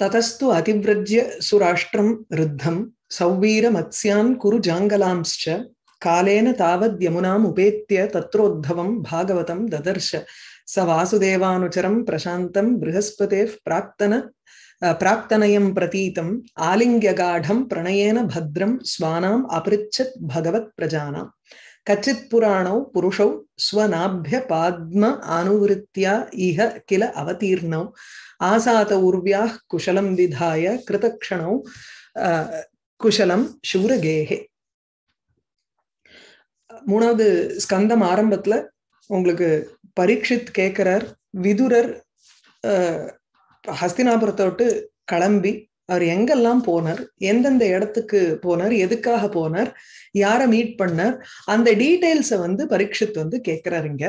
ततस्तु अतिव्रज्य सुराष्ट्रं रुद्धं सौवीरमत्स्यान् कुरु जाङ्गलांश्च कालेन तावद्यमुनाम् उपेत्य तत्रोद्धवं भागवतं ददर्श स वासुदेवानुचरं प्रशान्तं बृहस्पतेः प्राक्तन प्राक्तनयं प्रतीतम् आलिङ्ग्यगाढं प्रणयेन भद्रं स्वानाम् अपृच्छत् भगवत्प्रजानाम् कच्चित् पुराणौ पुरुषौ स्वनाभ्यपाद्म आनुवृत्त्या इह किल अवतीर्णौ ஆசாத உர்வியா குஷலம் விதாய கிருதக்ஷணம் குஷலம் சூரகேகே மூணாவது ஸ்கந்தம் ஆரம்பத்துல உங்களுக்கு பரீட்சித் கேட்கிறார் விதுரர் ஹஸ்தினாபுரத்தோட்டு கிளம்பி அவர் எங்கெல்லாம் போனார் எந்தெந்த இடத்துக்கு போனார் எதுக்காக போனார் யாரை மீட் பண்ணார் அந்த டீட்டெயில்ஸை வந்து பரீட்சித் வந்து கேட்கிறாருங்க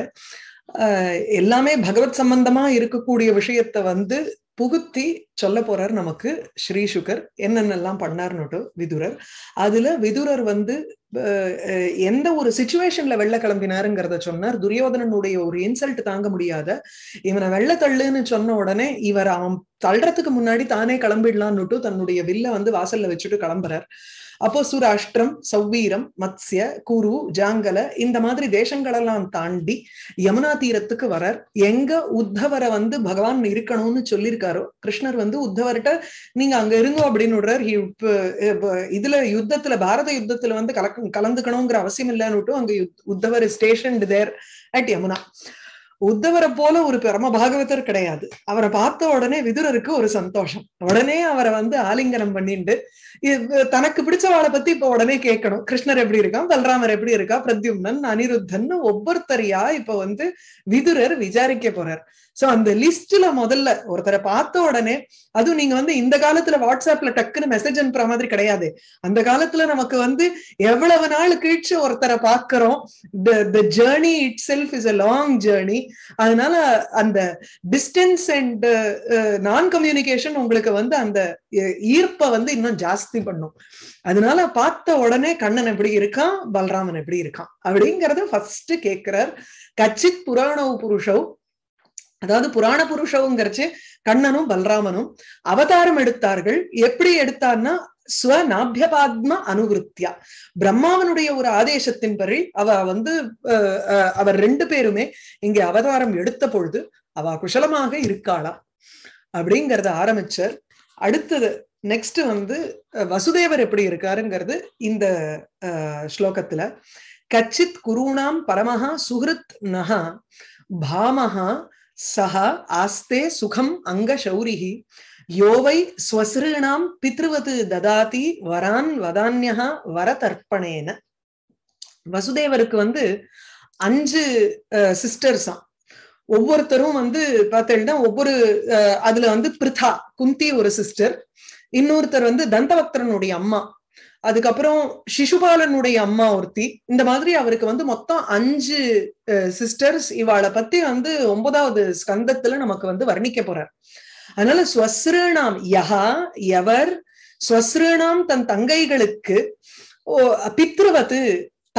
எல்லாமே பகவத் சம்பந்தமா இருக்கக்கூடிய விஷயத்த வந்து புகுத்தி சொல்ல போறார் நமக்கு ஸ்ரீ சுகர் என்னென்னலாம் பண்ணார்னுட்டு விதுரர் அதுல விதுரர் வந்து எந்த ஒரு சுச்சுவேஷன்ல வெள்ள கிளம்பினாருங்கிறத சொன்னார் துரியோதனனுடைய ஒரு இன்சல்ட் தாங்க முடியாத இவனை வெள்ள தள்ளுன்னு சொன்ன உடனே இவர் அவன் தள்ளுறதுக்கு முன்னாடி தானே கிளம்பிடலான்னுட்டு தன்னுடைய வில்ல வந்து வாசல்ல வச்சுட்டு கிளம்புறார் அப்போ சுராஷ்டிரம் சௌவீரம் மத்ய குரு ஜாங்கல இந்த மாதிரி தேசங்களெல்லாம் தாண்டி யமுனா தீரத்துக்கு வரார் எங்க உத்தவரை வந்து பகவான் இருக்கணும்னு சொல்லியிருக்காரோ கிருஷ்ணர் வந்து உத்தவர்கிட்ட நீங்க அங்க இருங்க அப்படின்னு விடுறார் இதுல யுத்தத்துல பாரத யுத்தத்துல வந்து கலக்க கலந்துக்கணுங்கிற அவசியம் இல்லைன்னு அங்க Uddhavar station there at Yamuna உத்தவரை போல ஒரு பரம பாகவதர் கிடையாது அவரை பார்த்த உடனே விதுரருக்கு ஒரு சந்தோஷம் உடனே அவரை வந்து ஆலிங்கனம் பண்ணிட்டு தனக்கு பிடிச்சவாளை பத்தி இப்ப உடனே கேட்கணும் கிருஷ்ணர் எப்படி இருக்கான் பல்ராமர் எப்படி இருக்கா பிரத்யும்னன் அனிருத்தன் ஒவ்வொருத்தரையா இப்ப வந்து விதுரர் விசாரிக்க போறார் சோ அந்த லிஸ்ட்ல முதல்ல ஒருத்தரை பார்த்த உடனே அதுவும் நீங்க வந்து இந்த காலத்துல வாட்ஸ்அப்ல டக்குன்னு மெசேஜ் அனுப்புற மாதிரி கிடையாது அந்த காலத்துல நமக்கு வந்து எவ்வளவு நாள் கழிச்சு ஒருத்தரை பார்க்கறோம் journey itself is a long journey அதனால அந்த டிஸ்டன்ஸ் அண்ட் நான் கம்யூனிகேஷன் உங்களுக்கு வந்து அந்த ஈர்ப்பை வந்து இன்னும் ஜாஸ்தி பண்ணும் அதனால பார்த்த உடனே கண்ணன் எப்படி இருக்கான் பலராமன் எப்படி இருக்கான் அப்படிங்கறத ஃபர்ஸ்ட் கேட்கிறார் கச்சித் புராண புருஷவ் அதாவது புராண புருஷவுங்கிறச்சு கண்ணனும் பல்ராமனும் அவதாரம் எடுத்தார்கள் எப்படி எடுத்தார்னா ஸ்வநாபியபாத்ம அனுகிருத்தியா பிரம்மாவனுடைய ஒரு ஆதேசத்தின் அவ வந்து அவர் ரெண்டு பேருமே இங்கே அவதாரம் எடுத்த பொழுது அவ குஷலமாக இருக்காளாம் அப்படிங்கறத ஆரம்பிச்சர் அடுத்தது நெக்ஸ்ட் வந்து வசுதேவர் எப்படி இருக்காருங்கிறது இந்த ஸ்லோகத்துல கச்சித் குருணாம் பரமஹா சுஹிருத் நகா பாமஹா சஹ ஆஸ்தே சுகம் அங்க சௌரிஹி யோவை ஸ்வசிருணாம் பித்ருவது ததாதி வரான் வதான்யா வரதர்ப்பணேன வசுதேவருக்கு வந்து அஞ்சு சிஸ்டர்ஸாம் ஒவ்வொருத்தரும் வந்து பார்த்தீங்கன்னா ஒவ்வொரு அதுல வந்து பிரிதா குந்தி ஒரு சிஸ்டர் இன்னொருத்தர் வந்து தந்தவக்தரனுடைய அம்மா அதுக்கப்புறம் சிசுபாலனுடைய அம்மா ஒருத்தி இந்த மாதிரி அவருக்கு வந்து மொத்தம் அஞ்சு சிஸ்டர்ஸ் இவாளை பத்தி வந்து ஒன்பதாவது ஸ்கந்தத்துல நமக்கு வந்து வர்ணிக்க போறார் அதனால ஸ்வஸ்ருணாம் யஹா எவர் ஸ்வஸ்ருணாம் தன் தங்கைகளுக்கு பித்ருவது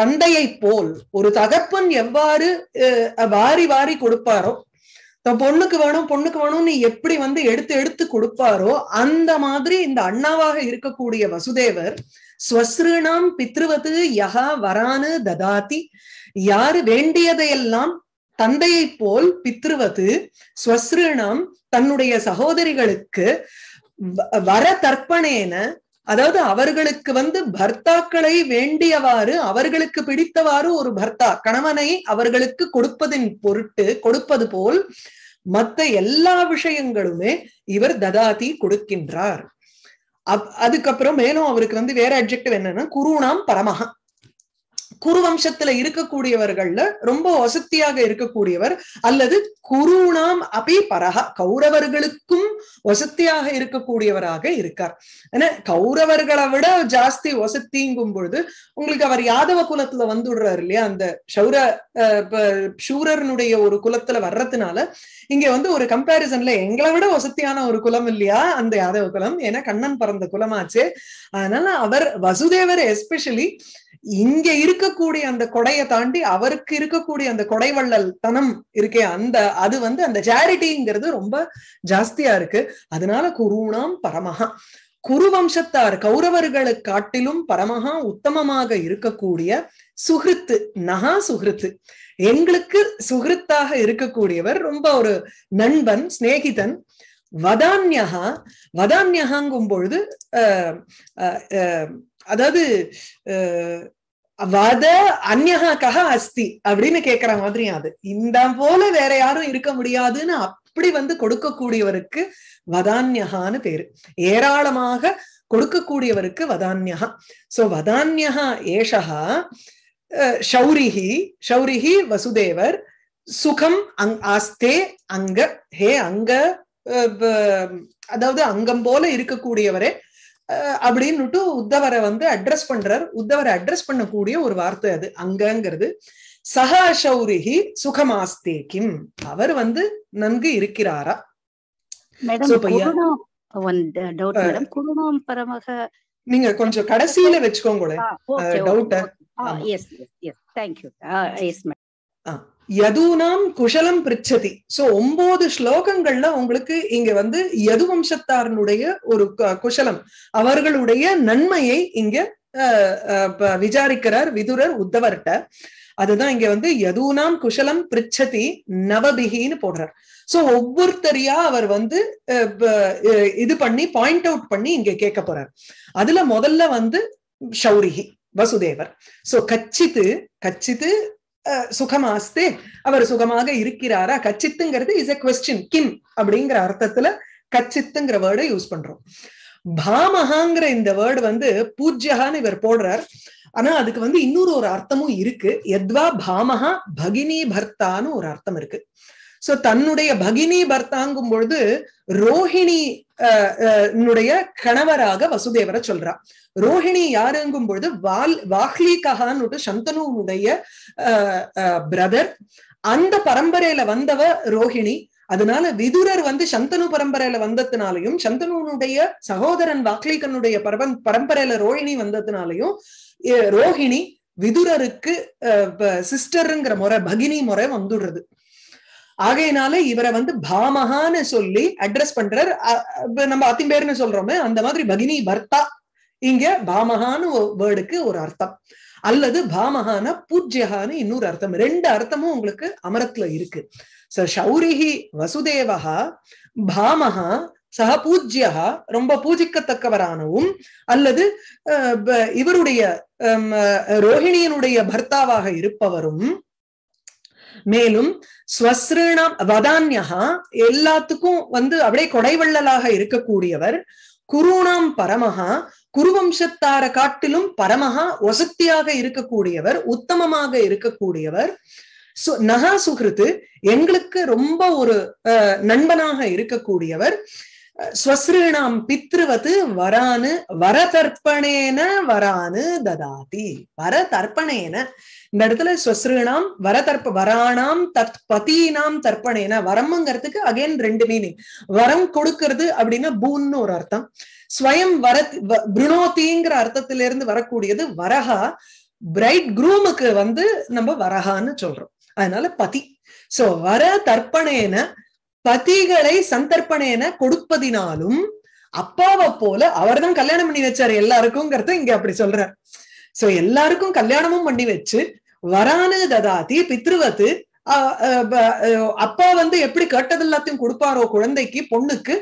தந்தையை போல் ஒரு தகப்பன் எவ்வாறு வாரி வாரி கொடுப்பாரோ தன் பொண்ணுக்கு வேணும் பொண்ணுக்கு வேணும்னு எப்படி வந்து எடுத்து எடுத்து கொடுப்பாரோ அந்த மாதிரி இந்த அண்ணாவாக இருக்கக்கூடிய வசுதேவர் ஸ்வஸ்ருணாம் பித்ருவது யகா வரானு ததாதி யாரு வேண்டியதையெல்லாம் தந்தையை போல் பித்ருவது ஸ்வசிருணாம் தன்னுடைய சகோதரிகளுக்கு வர தர்ப்பணேன அதாவது அவர்களுக்கு வந்து பர்த்தாக்களை வேண்டியவாறு அவர்களுக்கு பிடித்தவாறு ஒரு பர்த்தா கணவனை அவர்களுக்கு கொடுப்பதின் பொருட்டு கொடுப்பது போல் மத்த எல்லா விஷயங்களுமே இவர் ததாதி கொடுக்கின்றார் அதுக்கப்புறம் மேலும் அவருக்கு வந்து வேற அப்ஜெக்டிவ் என்னன்னா குருணாம் பரமஹா குருவம்சத்துல இருக்கக்கூடியவர்கள்ல ரொம்ப வசத்தியாக இருக்கக்கூடியவர் அல்லது குருணாம் அபி பரஹா கௌரவர்களுக்கும் வசத்தியாக இருக்கக்கூடியவராக இருக்கார் ஏன்னா கௌரவர்களை விட ஜாஸ்தி வசத்திங்கும் பொழுது உங்களுக்கு அவர் யாதவ குலத்துல வந்துடுறாரு இல்லையா அந்த சௌர சூரனுடைய ஒரு குலத்துல வர்றதுனால இங்க வந்து ஒரு கம்பாரிசன்ல எங்களை விட வசத்தியான ஒரு குலம் இல்லையா அந்த யாதவ குலம் ஏன்னா கண்ணன் பறந்த குலமாச்சு அதனால அவர் வசுதேவர் எஸ்பெஷலி இங்க இருக்கக்கூடிய அந்த கொடையை தாண்டி அவருக்கு இருக்கக்கூடிய அந்த கொடை வள்ளல் தனம் இருக்கே அந்த அது வந்து அந்த சேரிட்டிங்கிறது ரொம்ப ஜாஸ்தியா இருக்கு அதனால குருணாம் பரமஹா வம்சத்தார் கௌரவர்களை காட்டிலும் பரமஹா உத்தமமாக இருக்கக்கூடிய சுகிருத்து நகா சுகிருத்து எங்களுக்கு சுகிருத்தாக இருக்கக்கூடியவர் ரொம்ப ஒரு நண்பன் சிநேகிதன் வதான்யகா வதான்யகாங்கும் பொழுது அதாவது வத அந்நகா கஹ அஸ்தி அப்படின்னு கேக்குற மாதிரி அது இந்த போல வேற யாரும் இருக்க முடியாதுன்னு அப்படி வந்து கொடுக்கக்கூடியவருக்கு வதான்யகான்னு பேரு ஏராளமாக கொடுக்கக்கூடியவருக்கு வதான்யகா சோ வதான்யகா ஏஷகா ஷௌரிஹி ஷௌரிஹி வசுதேவர் சுகம் அங் ஆஸ்தே அங்க ஹே அங்க அதாவது அங்கம் போல இருக்கக்கூடியவரே அப்படின்னுட்டு உத்தவரை வந்து அட்ரஸ் பண்றார் உத்தவரை அட்ரஸ் பண்ணக்கூடிய ஒரு வார்த்தை அது அங்கங்கிறது சக சுகமாஸ்தே கிம் அவர் வந்து நன்கு இருக்கிறாரா நீங்க கொஞ்சம் கடைசியில வச்சுக்கோங்க டவுட் யதுனாம் குஷலம் பிரிச்சதி சோ ஒன்பது ஸ்லோகங்கள்ல உங்களுக்கு இங்க வந்து யது வம்சத்தாரனுடைய ஒரு குஷலம் அவர்களுடைய நன்மையை இங்க விசாரிக்கிறார் விதுரர் உத்தவர்கிட்ட அதுதான் இங்க வந்து யதுனாம் குஷலம் பிரிச்சதி நவபிகின்னு போடுறார் சோ ஒவ்வொருத்தரியா அவர் வந்து இது பண்ணி பாயிண்ட் அவுட் பண்ணி இங்க கேட்க போறார் அதுல முதல்ல வந்து ஷௌரிகி வசுதேவர் சோ கச்சித்து கச்சித்து சுகமாஸ்தே அவர் சுகமாக இருக்கிறாரா கச்சித்துங்கிறது இஸ் எ கொஸ்டின் கிம் அப்படிங்கிற அர்த்தத்துல கச்சித்துங்கிற வேர்டை யூஸ் பண்றோம் பாமகாங்கிற இந்த வேர்டு வந்து பூஜ்யகான்னு இவர் போடுறார் ஆனா அதுக்கு வந்து இன்னொரு ஒரு அர்த்தமும் இருக்கு எத்வா பாமகா பகினி பர்த்தான்னு ஒரு அர்த்தம் இருக்கு சோ தன்னுடைய பகினி பர்த்தாங்கும் பொழுது ரோஹிணி னுடைய கணவராக வசுதேவரை சொல்றா ரோஹிணி யாருங்கும் பொழுது வால் வாஹ்லி கஹான்னுட்டு சந்தனுடைய பிரதர் அந்த பரம்பரையில வந்தவ ரோஹிணி அதனால விதுரர் வந்து சந்தனு பரம்பரையில வந்ததுனாலையும் சந்தனுடைய சகோதரன் வாக்லீகனுடைய பரபன் பரம்பரையில ரோஹிணி வந்ததுனாலையும் ரோஹிணி விதுரருக்கு சிஸ்டருங்கிற முறை பகினி முறை வந்துடுறது ஆகையினால இவரை வந்து பாமகான்னு சொல்லி அட்ரஸ் பண்றார் நம்ம அத்திம்பேர்னு சொல்றோமே அந்த மாதிரி பகினி பர்த்தா இங்க பாமகான்னு வேர்டுக்கு ஒரு அர்த்தம் அல்லது பாமகான பூஜ்யகான்னு இன்னொரு அர்த்தம் ரெண்டு அர்த்தமும் உங்களுக்கு அமரத்துல இருக்கு ச சௌரிஹி வசுதேவஹா பாமகா சக பூஜ்யா ரொம்ப பூஜிக்கத்தக்கவரானவும் அல்லது இவருடைய ரோஹிணியனுடைய பர்த்தாவாக இருப்பவரும் மேலும் ஸ்வஸ்ருணம் வதான்யா எல்லாத்துக்கும் வந்து அப்படியே கொடைவள்ளலாக இருக்கக்கூடியவர் குருணாம் பரமஹா குருவம்சத்தார காட்டிலும் பரமஹா ஒசக்தியாக இருக்கக்கூடியவர் உத்தமமாக இருக்கக்கூடியவர் சு நகா சுகிருத்து எங்களுக்கு ரொம்ப ஒரு நண்பனாக இருக்கக்கூடியவர் ஸ்வஸ்ருணாம் பித்ருவது வரானு வரதர்ப்பணேன வரானு ததாதி வரதர்ப்பணேன இந்த இடத்துல ஸ்வஸ்ருணாம் வரதற்ப வராணாம் தத் பதீனாம் தர்ப்பணேனா வரம்ங்கிறதுக்கு அகைன் ரெண்டு மீனிங் வரம் கொடுக்கறது அப்படின்னா பூன்னு ஒரு அர்த்தம் ஸ்வயம் வர புருணோத்திங்கிற இருந்து வரக்கூடியது வரஹா பிரைட் குரூமுக்கு வந்து நம்ம வரஹான்னு சொல்றோம் அதனால பதி சோ வர தர்ப்பணேன பதிகளை சந்தர்ப்பணேன கொடுப்பதினாலும் அப்பாவை போல அவர்தான் கல்யாணம் பண்ணி வச்சாரு எல்லாருக்கும்ங்கிறத இங்க அப்படி சொல்றாரு சோ எல்லாருக்கும் கல்யாணமும் பண்ணி வச்சு வரானு ததாதி பித்ருவது அப்பா வந்து எப்படி கேட்டது எல்லாத்தையும் கொடுப்பாரோ குழந்தைக்கு பொண்ணுக்கு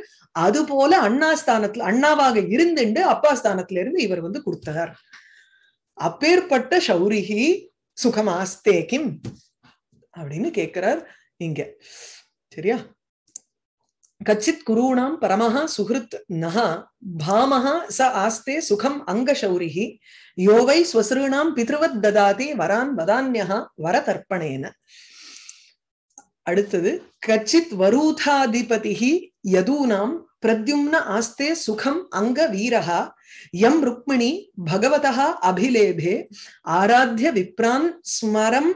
அது போல அண்ணா ஸ்தானத்துல அண்ணாவாக இருந்துண்டு அப்பா ஸ்தானத்துல இருந்து இவர் வந்து கொடுத்தார் அப்பேற்பட்ட சௌரிகி சுகமாஸ்தே கிம் அப்படின்னு கேக்குறார் இங்க சரியா கச்சித் குருணாம் பரமஹ சுஹிருத் நக பாமஹ ச ஆஸ்தே சுகம் அங்கசௌரிஹி யோவை ஸ்வசிருணாம் பித்ருவத் ததாதி வரான் வதான்யா வரதர்ப்பணேன அடுத்தது கச்சித் வரூதாதிபதி யதூனாம் பிரத்யும்ன ஆஸ்தே சுகம் அங்க வீரஹா யம் ருக்மிணி பகவதா அபிலேபே ஆராத்திய விப்ரான் ஸ்மரம்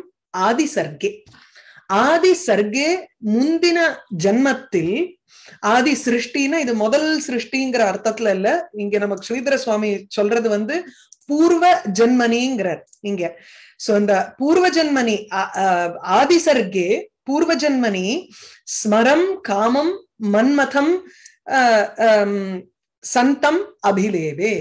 ஆதிசர்கே ஆதிசர்கே முந்தின ஜன்மத்தில் ஆதி சிருஷ்டின்னா இது முதல் சிருஷ்டிங்கிற அர்த்தத்துல இல்ல இங்க நமக்கு ஸ்ரீதர சுவாமி சொல்றது வந்து பூர்வ ஜென்மனிங்கிறார் இங்க சோ இந்த பூர்வ ஜென்மனி ஆதிசர்கே பூர்வ ஜென்மனி ஸ்மரம் காமம் மன்மதம் சந்தம் அபிலேவே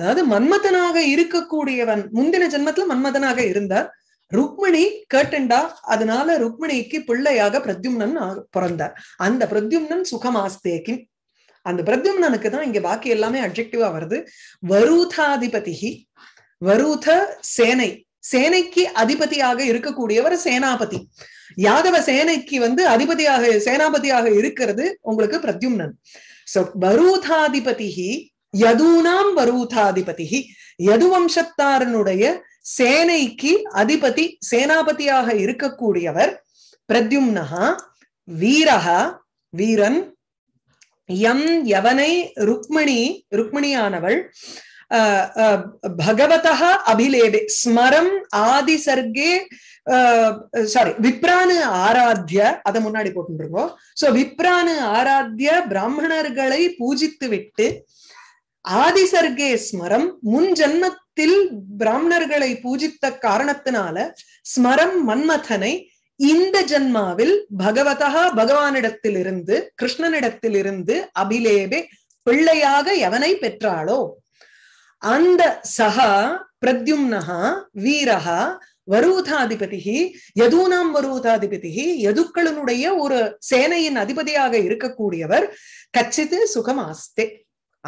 அதாவது மன்மதனாக இருக்கக்கூடியவன் முந்தின ஜென்மத்துல மன்மதனாக இருந்தார் ருக்மிணி கேட்டண்டா அதனால ருக்மிணிக்கு பிள்ளையாக பிரத்யும்னன் பிறந்தார் அந்த பிரத்யும்னன் சுகமாஸ்தேக்கின் அந்த பிரத்யும்னனுக்கு தான் இங்க பாக்கி எல்லாமே அப்செக்டிவா வருது வரூதாதிபதி வரூத சேனை சேனைக்கு அதிபதியாக இருக்கக்கூடியவர் சேனாபதி யாதவ சேனைக்கு வந்து அதிபதியாக சேனாபதியாக இருக்கிறது உங்களுக்கு பிரத்யும்னன் சோ வரூதாதிபதி யதூனாம் வரூதாதிபதி யது வம்சத்தாரனுடைய சேனைக்கு அதிபதி சேனாபதியாக இருக்கக்கூடியவர் பிரத்யும்னகா வீரகா வீரன் எம் எவனை ருக்மிணி ருக்மிணியானவள் பகவதா அபிலேபே ஸ்மரம் ஆதி சர்க்கே சாரி விப்ரானு ஆராத்திய அதை முன்னாடி போட்டுருக்கோம் சோ விப்ரானு ஆராத்திய பிராமணர்களை பூஜித்து விட்டு ஆதிசர்கே ஸ்மரம் முன் ஜன்மத்தில் பிராமணர்களை பூஜித்த காரணத்தினால ஸ்மரம் மன்மதனை இந்த ஜென்மாவில் பகவதா பகவானிடத்திலிருந்து கிருஷ்ணனிடத்திலிருந்து அபிலேபே பிள்ளையாக எவனை பெற்றாளோ அந்த சகா பிரத்யும்னஹா வீரஹா வரூதாதிபதி யதூனாம் வரூதாதிபதி யதுக்களினுடைய ஒரு சேனையின் அதிபதியாக இருக்கக்கூடியவர் கச்சித்து சுகமாஸ்தே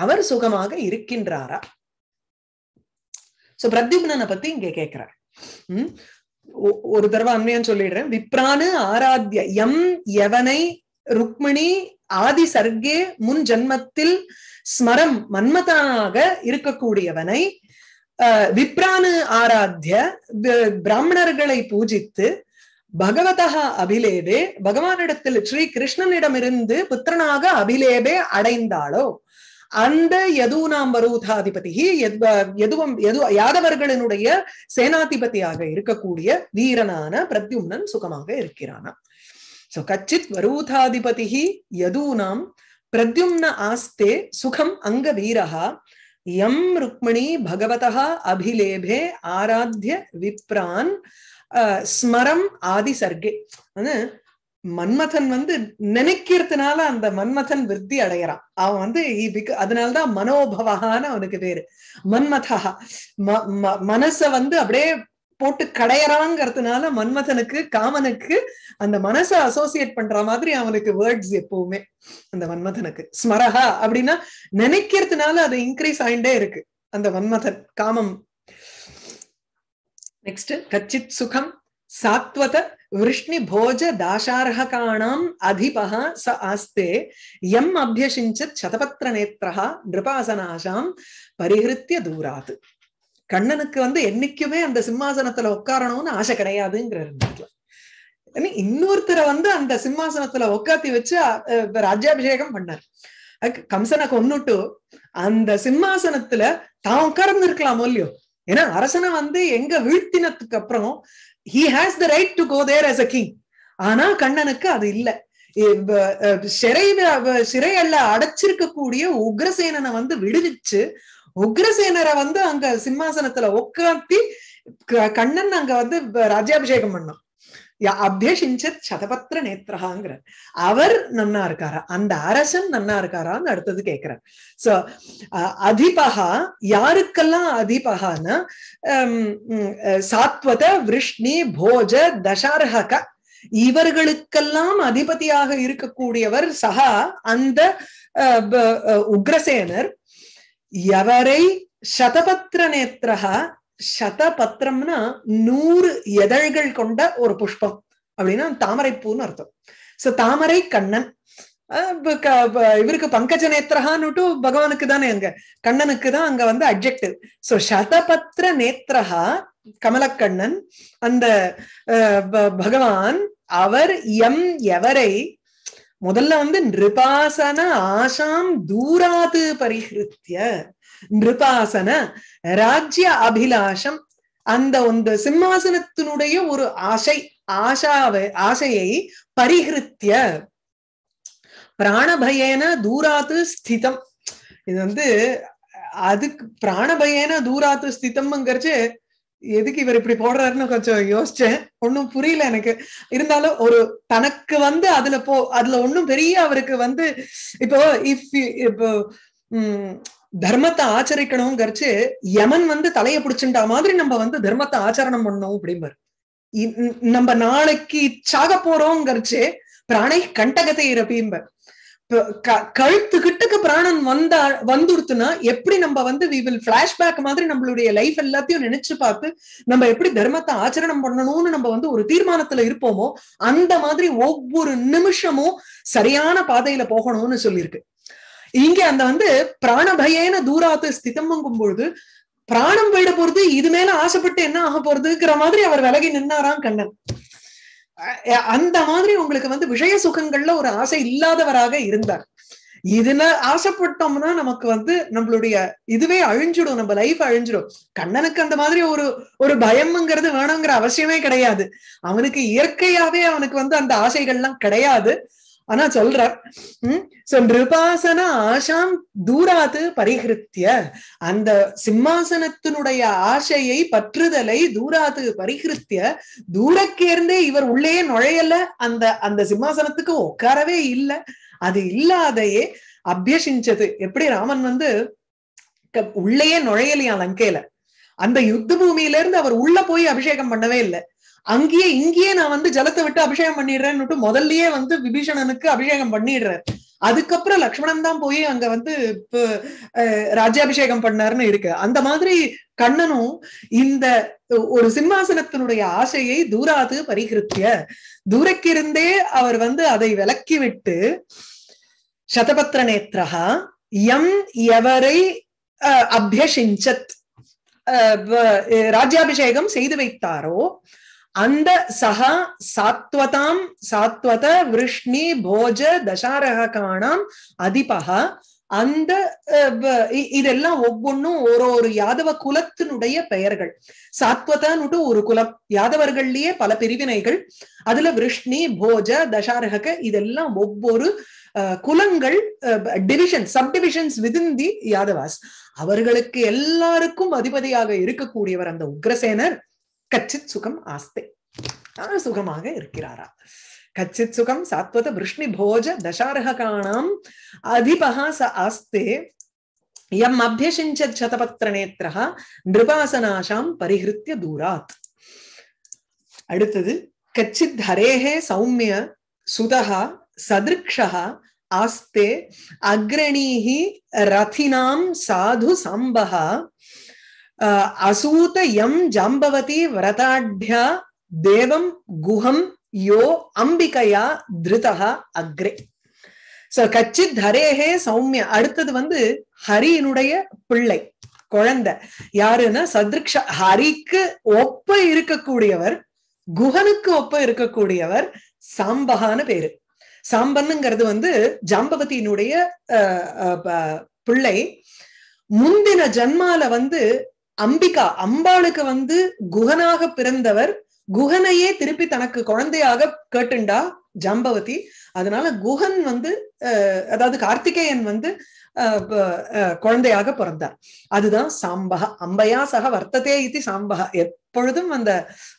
அவர் சுகமாக இருக்கின்றாரா சோ பிரத்யும்னனை பத்தி இங்க கேக்குற உம் ஒரு தடவை அண்மையான்னு சொல்லிடுறேன் விப்ரானு ஆராத்ய எம் எவனை ருக்மிணி ஆதி சர்க்கே முன் ஜன்மத்தில் ஸ்மரம் மன்மதனாக இருக்கக்கூடியவனை விப்ரானு ஆராத்திய பிராமணர்களை பூஜித்து பகவதா அபிலேபே பகவானிடத்தில் ஸ்ரீ கிருஷ்ணனிடமிருந்து புத்திரனாக அபிலேபே அடைந்தாளோ அந்த யதுனாம் பரூதாதிபதி எது யாதவர்களினுடைய சேனாதிபதியாக இருக்கக்கூடிய வீரனான பிரத்யும்னன் சுகமாக இருக்கிறானா சோ கச்சித் வரூதாதிபதி யதூனாம் பிரத்யும்ன ஆஸ்தே சுகம் அங்க வீரஹா யம் ருக்மிணி பகவதா அபிலேபே ஆராத்திய விப்ரான் ஸ்மரம் ஆதி சர்க்கே மன்மதன் வந்து நினைக்கிறதுனால அந்த மன்மதன் விருத்தி அடையறான் அவன் வந்து அதனாலதான் மனோபவகான்னு அவனுக்கு பேரு மன்மதா மனச வந்து அப்படியே போட்டு கடையறாங்கிறதுனால மன்மதனுக்கு காமனுக்கு அந்த மனசை அசோசியேட் பண்ற மாதிரி அவனுக்கு வேர்ட்ஸ் எப்பவுமே அந்த மன்மதனுக்கு ஸ்மரஹா அப்படின்னா நினைக்கிறதுனால அது இன்க்ரீஸ் ஆயிண்டே இருக்கு அந்த மன்மதன் காமம் நெக்ஸ்ட் கச்சித் சுகம் சாத்வத விஷ்ணிபோஜதாசார்ஹகாணாம் அதிபக ச ஆஸ்தே எம் அபியசிஞ்சத் சதபத்திர நேத்திரா நிருபாசனாசாம் பரிகிருத்திய தூராது கண்ணனுக்கு வந்து என்னைக்குமே அந்த சிம்மாசனத்துல உட்காரணும்னு ஆசை கிடையாதுங்கிற இன்னொருத்தரை வந்து அந்த சிம்மாசனத்துல உட்காத்தி வச்சு ராஜ்யாபிஷேகம் பண்ணார் கம்சனை கொன்னுட்டு அந்த சிம்மாசனத்துல தான் உட்கார்ந்து இருக்கலாம் இல்லையோ ஏன்னா அரசனை வந்து எங்க வீழ்த்தினத்துக்கு அப்புறம் he has the right to go there as a king ஆனா கண்ணனுக்கு அது இல்லை சிறை சிறை அல்ல அடைச்சிருக்கக்கூடிய உக்ரசேனனை வந்து விடுவிச்சு உக்ரசேனரை வந்து அங்க சிம்மாசனத்துல உட்காத்தி கண்ணன் அங்க வந்து ராஜ்யாபிஷேகம் பண்ணான் அபியசிஞ்ச சதபத்திர நேத்திரகாங்கிற அவர் நன்னா இருக்காரா அந்த அரசன் நன்னா இருக்காரான்னு அடுத்தது கேட்கிறார் சோ அதிபகா யாருக்கெல்லாம் அதிபகான்னா சாத்வத விஷ்ணி போஜ தசார்ஹக இவர்களுக்கெல்லாம் அதிபதியாக இருக்கக்கூடியவர் சகா அந்த உக்ரசேனர் எவரை சதபத்திர நேத்திரகா சதபத்திரம்னா நூறு எதழ்கள் கொண்ட ஒரு புஷ்பம் அப்படின்னா தாமரைப்பூன்னு அர்த்தம் சோ தாமரை கண்ணன் இவருக்கு பங்கஜ நேத்திரஹான்னு பகவானுக்கு தானே அங்க கண்ணனுக்கு தான் அங்க வந்து அப்ஜெக்டிவ் சோ சதபத்திர நேத்திரஹா கமலக்கண்ணன் அந்த பகவான் அவர் எம் எவரை முதல்ல வந்து நிருபாசன ஆசாம் தூராது பரிகிருத்திய நிருபாசன ராஜ்ய அபிலாஷம் அந்த அந்த சிம்மாசனத்தினுடைய ஒரு ஆசை ஆசாவை ஆசையை பரிகிருத்திய பிராணபயன தூராத்து ஸ்திதம் இது வந்து அதுக்கு பிராணபயன தூராத்து ஸ்திதம்ங்கிறச்சு எதுக்கு இவர் இப்படி போடுறாருன்னு கொஞ்சம் யோசிச்சேன் ஒன்னும் புரியல எனக்கு இருந்தாலும் ஒரு தனக்கு வந்து அதுல போ அதுல ஒன்னும் பெரிய அவருக்கு வந்து இப்போ இஃப் இப்போ உம் தர்மத்தை ஆச்சரிக்கணுங்கிறச்சு யமன் வந்து தலையை பிடிச்சுட்டா மாதிரி நம்ம வந்து தர்மத்தை ஆச்சரணம் பண்ணோம் அப்படிம்பாரு நம்ம நாளைக்கு சாக போறோங்கிறச்சு பிராணை கண்டகத்தை ரபிம்பர் கழுத்து கிட்டுக்கு பிராணன் வந்தா வந்துடுத்துனா எப்படி நம்ம வந்து வி வில் பிளாஷ்பேக் மாதிரி நம்மளுடைய லைஃப் எல்லாத்தையும் நினைச்சு பார்த்து நம்ம எப்படி தர்மத்தை ஆச்சரணம் பண்ணணும்னு நம்ம வந்து ஒரு தீர்மானத்துல இருப்போமோ அந்த மாதிரி ஒவ்வொரு நிமிஷமும் சரியான பாதையில போகணும்னு சொல்லியிருக்கு இங்க அந்த வந்து பிராணபயேன தூராத்து ஸ்திதம்ங்கும் பொழுது பிராணம் போயிட போறது இது மேல ஆசைப்பட்டு என்ன ஆக போறதுங்கிற மாதிரி அவர் விலகி நின்னாராம் கண்ணன் அந்த மாதிரி உங்களுக்கு வந்து விஷய சுகங்கள்ல ஒரு ஆசை இல்லாதவராக இருந்தார் இதுல ஆசைப்பட்டோம்னா நமக்கு வந்து நம்மளுடைய இதுவே அழிஞ்சிடும் நம்ம லைஃப் அழிஞ்சிடும் கண்ணனுக்கு அந்த மாதிரி ஒரு ஒரு பயம்ங்கிறது வேணுங்கிற அவசியமே கிடையாது அவனுக்கு இயற்கையாவே அவனுக்கு வந்து அந்த ஆசைகள்லாம் கிடையாது ஆனா சொல்றார் உம் சோ நிருபாசன ஆஷாம் தூராத்து பரிகிருத்திய அந்த சிம்மாசனத்தினுடைய ஆசையை பற்றுதலை தூராத்து பரிகிருத்திய தூரக்கேர்ந்தே இவர் உள்ளே நுழையல அந்த அந்த சிம்மாசனத்துக்கு உட்காரவே இல்லை அது இல்லாதையே அபியசிஞ்சது எப்படி ராமன் வந்து உள்ளேயே நுழையலையா லங்கையில அந்த யுத்த பூமியில இருந்து அவர் உள்ள போய் அபிஷேகம் பண்ணவே இல்லை அங்கேயே இங்கேயே நான் வந்து ஜலத்தை விட்டு அபிஷேகம் பண்ணிடுறேன்னு முதல்லயே வந்து விபீஷணனுக்கு அபிஷேகம் பண்ணிடுறேன் அதுக்கப்புறம் லக்ஷ்மணன் தான் போய் அங்க வந்து ராஜ்யாபிஷேகம் பண்ணாருன்னு இருக்கு அந்த மாதிரி கண்ணனும் இந்த ஒரு சிம்மாசனத்தினுடைய ஆசையை தூராது பரிகிருத்திய தூரக்கிருந்தே அவர் வந்து அதை விலக்கி விட்டு சதபத்திர நேத்ரஹா எம் எவரை அபியசிஞ்சத் ராஜ்யாபிஷேகம் செய்து வைத்தாரோ அந்த சகா சாத்வதாம் சாத்வத விருஷ்ணி போஜ தசாரகாணாம் அதிபகா அந்த இதெல்லாம் ஒவ்வொன்றும் ஒரு ஒரு யாதவ குலத்தினுடைய பெயர்கள் சாத்வதன்னுட்டு ஒரு குலம் யாதவர்கள்லயே பல பிரிவினைகள் அதுல விருஷ்ணி போஜ தசாரக இதெல்லாம் ஒவ்வொரு குலங்கள் division subdivisions within the Yadavas அவர்களுக்கு எல்லாருக்கும் அதிபதியாக இருக்கக்கூடியவர் அந்த உக்ரசேனர் கச்சித் சுகம் ஆஸ்தே சுகமாக இருக்கிறாரா கச்சித் சுகம் சாத்வத விருஷ்ணி போஜ தசாரகாணாம் அதிபகா ச ஆஸ்தே எம் அபியசிஞ்சத் சதபத்திர நேத்திரா நிருபாசனாஷாம் பரிஹிருத்திய தூராத் அடுத்தது கச்சித் ஹரேஹே சௌமிய சுதஹா சதிருக்ஷா ஆஸ்தே அக்ரணீஹி ரதினாம் சாது சாம்பஹா அசூத எம் ஜாம்பவதி விரதாட்யா தேவம் குஹம் யோ அம்பிகையா திருதா அக்ரே சோ கச்சித் ஹரேஹே சௌமிய அடுத்தது வந்து ஹரியினுடைய பிள்ளை குழந்தை யாருன்னா சதிருக்ஷ ஹரிக்கு ஒப்ப இருக்கக்கூடியவர் குஹனுக்கு ஒப்ப இருக்கக்கூடியவர் சாம்பகான பேரு சாம்பன்னுங்கிறது வந்து ஜாம்பவதியினுடைய பிள்ளை முந்தின ஜன்மால வந்து அம்பிகா அம்பாளுக்கு வந்து குகனாக பிறந்தவர் குகனையே திருப்பி தனக்கு குழந்தையாக கேட்டுண்டா ஜம்பவதி அதனால குகன் வந்து அதாவது கார்த்திகேயன் வந்து குழந்தையாக பிறந்தார் அதுதான் சாம்பக அம்பையா சக வர்த்ததே இது சாம்பக எப்பொழுதும் அந்த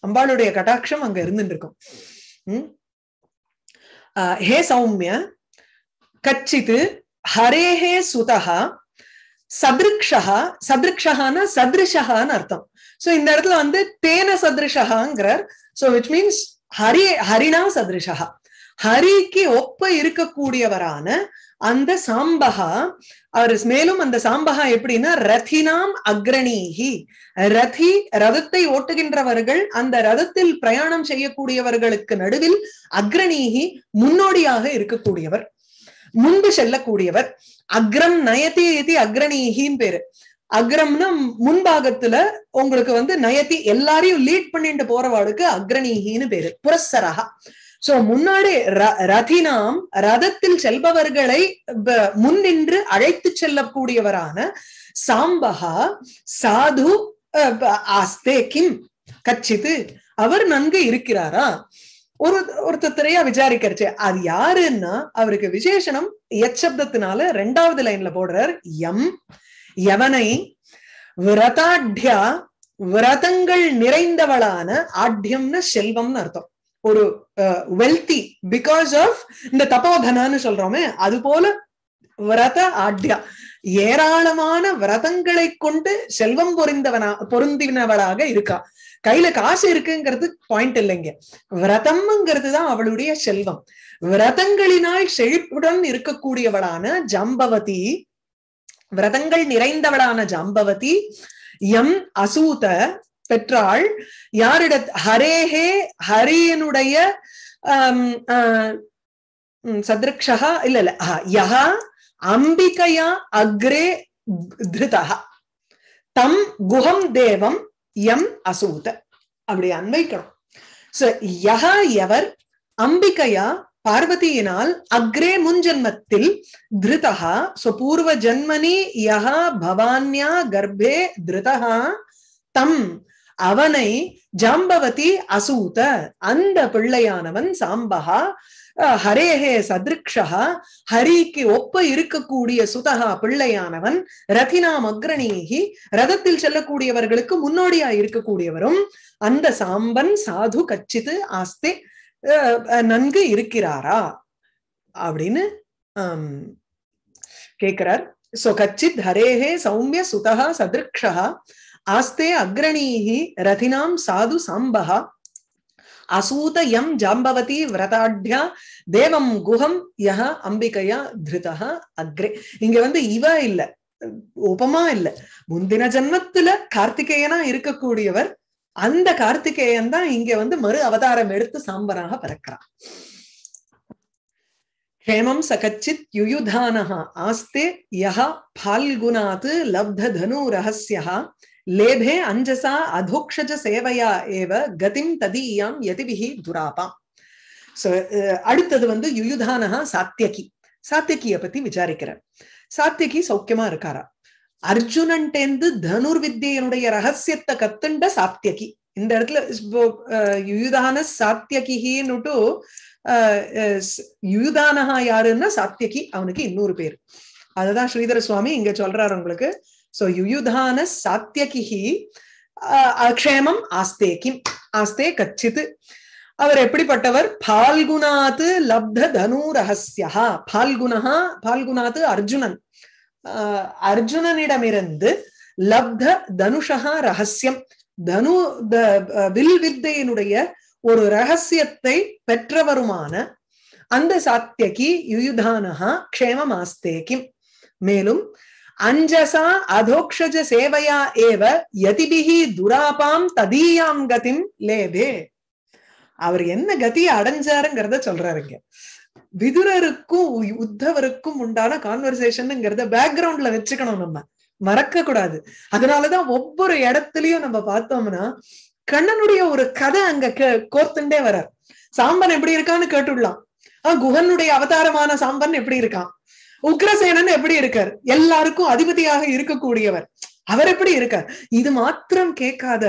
அம்பாளுடைய கட்டாட்சம் அங்க இருந்துருக்கும் இருக்கும் உம் ஹே சௌமிய கச்சித்து ஹரேஹே சுதஹா சதிருஷா சதிருஷகான சதிருஷகான்னு அர்த்தம் சோ இந்த இடத்துல வந்து தேன சதிருஷகாங்கிறார் சோ விச் மீன்ஸ் ஹரி ஹரினா சதிருஷகா ஹரிக்கு ஒப்ப இருக்கக்கூடியவரான அந்த சாம்பகா அவர் மேலும் அந்த சாம்பகா எப்படின்னா ரத்தினாம் அக்ரணீகி ரதி ரதத்தை ஓட்டுகின்றவர்கள் அந்த ரதத்தில் பிரயாணம் செய்யக்கூடியவர்களுக்கு நடுவில் அக்ரணீகி முன்னோடியாக இருக்கக்கூடியவர் முன்பு செல்லக்கூடியவர் அக்ரம் நயதி இது அக்ரணீகின்னு பேரு அக்ரம்னு முன்பாகத்துல உங்களுக்கு வந்து நயத்தி எல்லாரையும் லீட் பண்ணிட்டு போறவாளுக்கு அக்ரணீகின்னு பேரு புரஸ்ஸரகா சோ முன்னாடி ரதினாம் ரதத்தில் செல்பவர்களை முன்னின்று அழைத்து செல்லக்கூடியவரான சாம்பகா சாது ஆஸ்தே கிம் கச்சித்து அவர் நன்கு இருக்கிறாரா ஒரு ஒருத்தரையா விசாரிக்கிறச்சு அது யாருன்னா அவருக்கு விசேஷனம் எச்சப்தத்தினால ரெண்டாவது லைன்ல போடுறார் எம் எவனை விரதாட்யா விரதங்கள் நிறைந்தவளான ஆட்யம்னு செல்வம்னு அர்த்தம் ஒரு வெல்தி பிகாஸ் ஆஃப் இந்த தபோதனான்னு சொல்றோமே அது போல விரத ஆட்யா ஏராளமான விரதங்களை கொண்டு செல்வம் பொறிந்தவனா பொருந்தினவளாக இருக்கா கையில காசு இருக்குங்கிறது பாயிண்ட் இல்லைங்க விரதம்ங்கிறது தான் அவளுடைய செல்வம் விரதங்களினால் செழிப்புடன் இருக்கக்கூடியவளான ஜம்பவதி விரதங்கள் நிறைந்தவளான ஜம்பவதி எம் அசூத பெற்றாள் யாரிட ஹரேஹே ஹரியனுடைய சதிருக்ஷா இல்ல இல்ல யஹா அம்பிகையா அக்ரே திருதா தம் குஹம் தேவம் எம் அசூத அப்படி அன்வைக்கணும் சோ யஹா எவர் அம்பிகையா பார்வதியினால் அக்ரே முன்ஜன்மத்தில் திருதா சோ பூர்வ ஜன்மனி யஹா பவான்யா கர்ப்பே திருதா தம் அவனை ஜாம்பவதி அசூத அந்த பிள்ளையானவன் சாம்பகா ஹரேஹே சதிருக்ஷா ஹரிக்கு ஒப்ப இருக்கக்கூடிய சுதகா பிள்ளையானவன் ரதினாம் அக்ரணீகி ரதத்தில் செல்லக்கூடியவர்களுக்கு முன்னோடியா இருக்கக்கூடியவரும் அந்த சாம்பன் சாது கச்சித்து ஆஸ்தே நன்கு இருக்கிறாரா அப்படின்னு கேட்கிறார் சோ கச்சித் ஹரேஹே சௌமிய சுதகா சதிருக்ஷா ஆஸ்தே அக்ரணீஹி ரதினாம் சாது சாம்பகா அசூத எம் ஜாம்பவதி விரதாட்யா தேவம் குஹம் யஹ அம்பிகையா திருதா அக்ரே இங்க வந்து இவ இல்ல உபமா இல்ல முந்தின ஜன்மத்துல கார்த்திகேயனா இருக்கக்கூடியவர் அந்த கார்த்திகேயன் தான் இங்க வந்து மறு அவதாரம் எடுத்து சாம்பராக பறக்கிறான் ஹேமம் சகச்சித் யுயுதானஹா ஆஸ்தே யா பால்குநாத் லப்த தனு ரகசியா லேபே அஞ்சசா அதோக்ஷஜ சேவையா ஏவ கதிம் ததியாம் எதிவிகி துராபாம் சோ அடுத்தது வந்து யுயுதானஹா சாத்தியகி சாத்தியகிய பத்தி விசாரிக்கிறார் சாத்தியகி சௌக்கியமா இருக்காரா அர்ஜுனன்டேந்து தனுர் வித்தியனுடைய ரகசியத்தை கத்துண்ட சாத்தியகி இந்த இடத்துல யுயுதான சாத்தியகின்னுட்டு யுயுதானஹா யாருன்னா சாத்தியகி அவனுக்கு இன்னொரு பேர் அதுதான் ஸ்ரீதர சுவாமி இங்க சொல்றாரு உங்களுக்கு So Yuyudhana Satyakihi அக்ஷேமம் ஆஸ்தே கிம் ஆஸ்தே கச்சித் அவர் எப்படிப்பட்டவர் பால்குணாத்து லப்த தனு ரகசியா பால்குணா பால்குணாத்து அர்ஜுனன் அர்ஜுனனிடமிருந்து லப்த தனுஷா ரகசியம் தனு த வில் வித்தையினுடைய ஒரு ரகசியத்தை பெற்றவருமான அந்த சாத்தியகி யுயுதானஹா க்ஷேமம் ஆஸ்தே கிம் மேலும் அஞ்சசா அதோக்ஷஜ சேவையா ஏவ யதிபிகி துராபாம் ததீயாம் கதிம் லேபே அவர் என்ன கதியை அடைஞ்சாருங்கிறத சொல்றாருங்க விதுரருக்கும் உத்தவருக்கும் உண்டான கான்வர்சேஷனுங்கிறத பேக்ரவுண்ட்ல வச்சுக்கணும் நம்ம மறக்க கூடாது அதனாலதான் ஒவ்வொரு இடத்துலயும் நம்ம பார்த்தோம்னா கண்ணனுடைய ஒரு கதை அங்க கோர்த்துண்டே வர்றார் சாம்பன் எப்படி இருக்கான்னு கேட்டுடலாம் ஆஹ் குகனுடைய அவதாரமான சாம்பன் எப்படி இருக்கான் உக்ரசேனன் எப்படி இருக்கார் எல்லாருக்கும் அதிபதியாக இருக்கக்கூடியவர் அவர் எப்படி இருக்கார் இது மாத்திரம் கேட்காத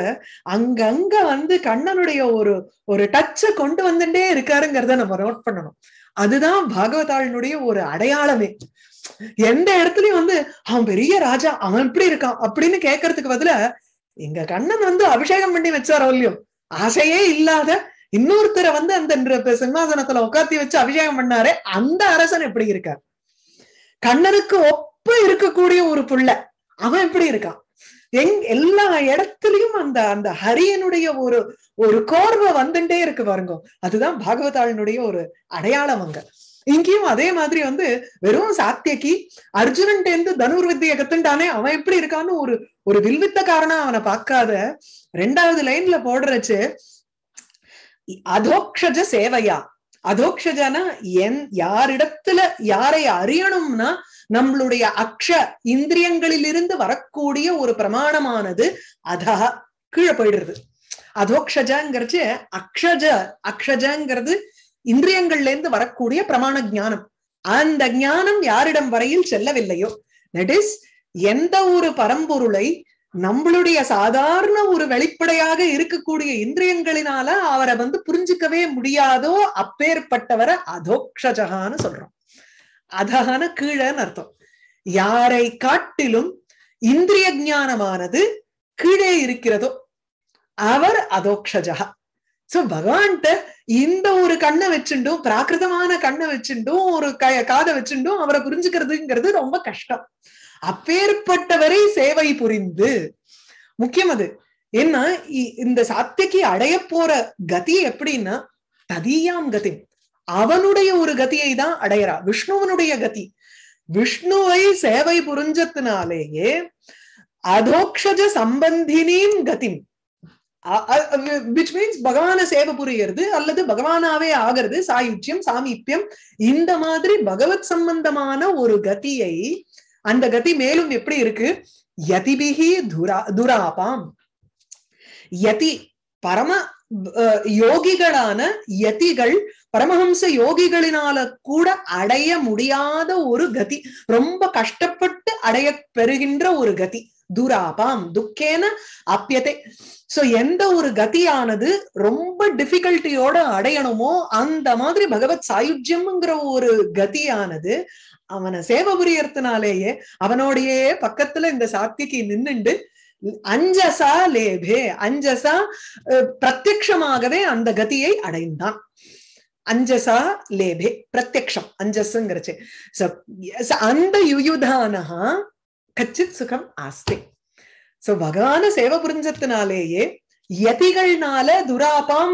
அங்கங்க வந்து கண்ணனுடைய ஒரு ஒரு டச்சை கொண்டு வந்துட்டே இருக்காருங்கிறத நம்ம நோட் பண்ணணும் அதுதான் பாகவதாளனுடைய ஒரு அடையாளமே எந்த இடத்துலயும் வந்து அவன் பெரிய ராஜா அவன் எப்படி இருக்கான் அப்படின்னு கேட்கறதுக்கு பதில எங்க கண்ணன் வந்து அபிஷேகம் பண்ணி வச்சாரோ இல்லையோ ஆசையே இல்லாத இன்னொருத்தரை வந்து அந்த சிம்மாசனத்துல உட்காத்தி வச்சு அபிஷேகம் பண்ணாரே அந்த அரசன் எப்படி இருக்கார் கண்ணனுக்கு ஒப்ப இருக்கக்கூடிய ஒரு புள்ள அவன் எப்படி இருக்கான் எங் எல்லா இடத்துலயும் அந்த அந்த ஹரியனுடைய ஒரு ஒரு கோர்வை வந்துட்டே இருக்கு பாருங்க அதுதான் பாகவதாளனுடைய ஒரு அடையாளம் அங்க இங்கேயும் அதே மாதிரி வந்து வெறும் சாத்தியக்கி அர்ஜுனன் இருந்து தனுர் வித்தியை அவன் எப்படி இருக்கான்னு ஒரு ஒரு வில்வித்த காரணம் அவனை பார்க்காத ரெண்டாவது லைன்ல போடுறச்சு அதோக்ஷஜ சேவையா அதோக்ஷஜானா என் யாரிடத்துல யாரை அறியணும்னா நம்மளுடைய அக்ஷ இந்திரியங்களிலிருந்து வரக்கூடிய ஒரு பிரமாணமானது அதா கீழே போயிடுறது அதோக்ஷஜாங்கிறது அக்ஷஜ அக்ஷஜங்கிறது இந்திரியங்கள்ல இருந்து வரக்கூடிய பிரமாண ஜானம் அந்த ஞானம் யாரிடம் வரையில் செல்லவில்லையோ தட் இஸ் எந்த ஒரு பரம்பொருளை நம்மளுடைய சாதாரண ஒரு வெளிப்படையாக இருக்கக்கூடிய இந்திரியங்களினால அவரை வந்து புரிஞ்சுக்கவே முடியாதோ அப்பேற்பட்டவரை அதோக்ஷகான்னு சொல்றோம் அதான கீழன்னு அர்த்தம் யாரை காட்டிலும் இந்திரிய ஞானமானது கீழே இருக்கிறதோ அவர் அதோக்ஷஜா சோ பகவான்கிட்ட இந்த ஒரு கண்ணை வச்சுட்டும் பிராகிருதமான கண்ணை வச்சுட்டும் ஒரு காதை வச்சுட்டும் அவரை புரிஞ்சுக்கிறதுங்கிறது ரொம்ப கஷ்டம் அப்பேற்பட்டவரை சேவை புரிந்து முக்கியம் அது என்ன இந்த சாத்தியக்கு அடைய போற கதி எப்படின்னா ததியாம் கதி அவனுடைய ஒரு கதியை தான் அடையறா விஷ்ணுவனுடைய கதி விஷ்ணுவை சேவை புரிஞ்சத்தினாலேயே அதோக்ஷஜ சம்பந்தினியும் கதி விச் மீன்ஸ் பகவான சேவை புரியறது அல்லது பகவானாவே ஆகிறது சாயுச்சியம் சாமீப்பியம் இந்த மாதிரி பகவத் சம்பந்தமான ஒரு கதியை அந்த கதி மேலும் எப்படி இருக்கு யதிபிகி துரா துராபாம் யதி பரம யோகிகளான யதிகள் பரமஹம்ச யோகிகளினால கூட அடைய முடியாத ஒரு கதி ரொம்ப கஷ்டப்பட்டு அடைய பெறுகின்ற ஒரு கதி துராபாம் துக்கேன அப்பியத்தை சோ எந்த ஒரு கதியானது ரொம்ப டிஃபிகல்ட்டியோட அடையணுமோ அந்த மாதிரி பகவத் சாயுஜ்யம்ங்கிற ஒரு கதியானது அவனை சேவை புரியறதுனாலேயே அவனோடையே பக்கத்துல இந்த சாத்திக்கு நின்னுண்டு அஞ்சசா லேபே அஞ்சசா பிரத்யமாகவே அந்த கதியை அடைந்தான் அஞ்சசா லேபே பிரத்யம் அஞ்சஸ்ங்கிறச்சு அந்த யுயுதானா கச்சித் சுகம் ஆஸ்தி சோ பகவான சேவை புரிஞ்சதுனாலேயே யதிகள்னால துராபாம்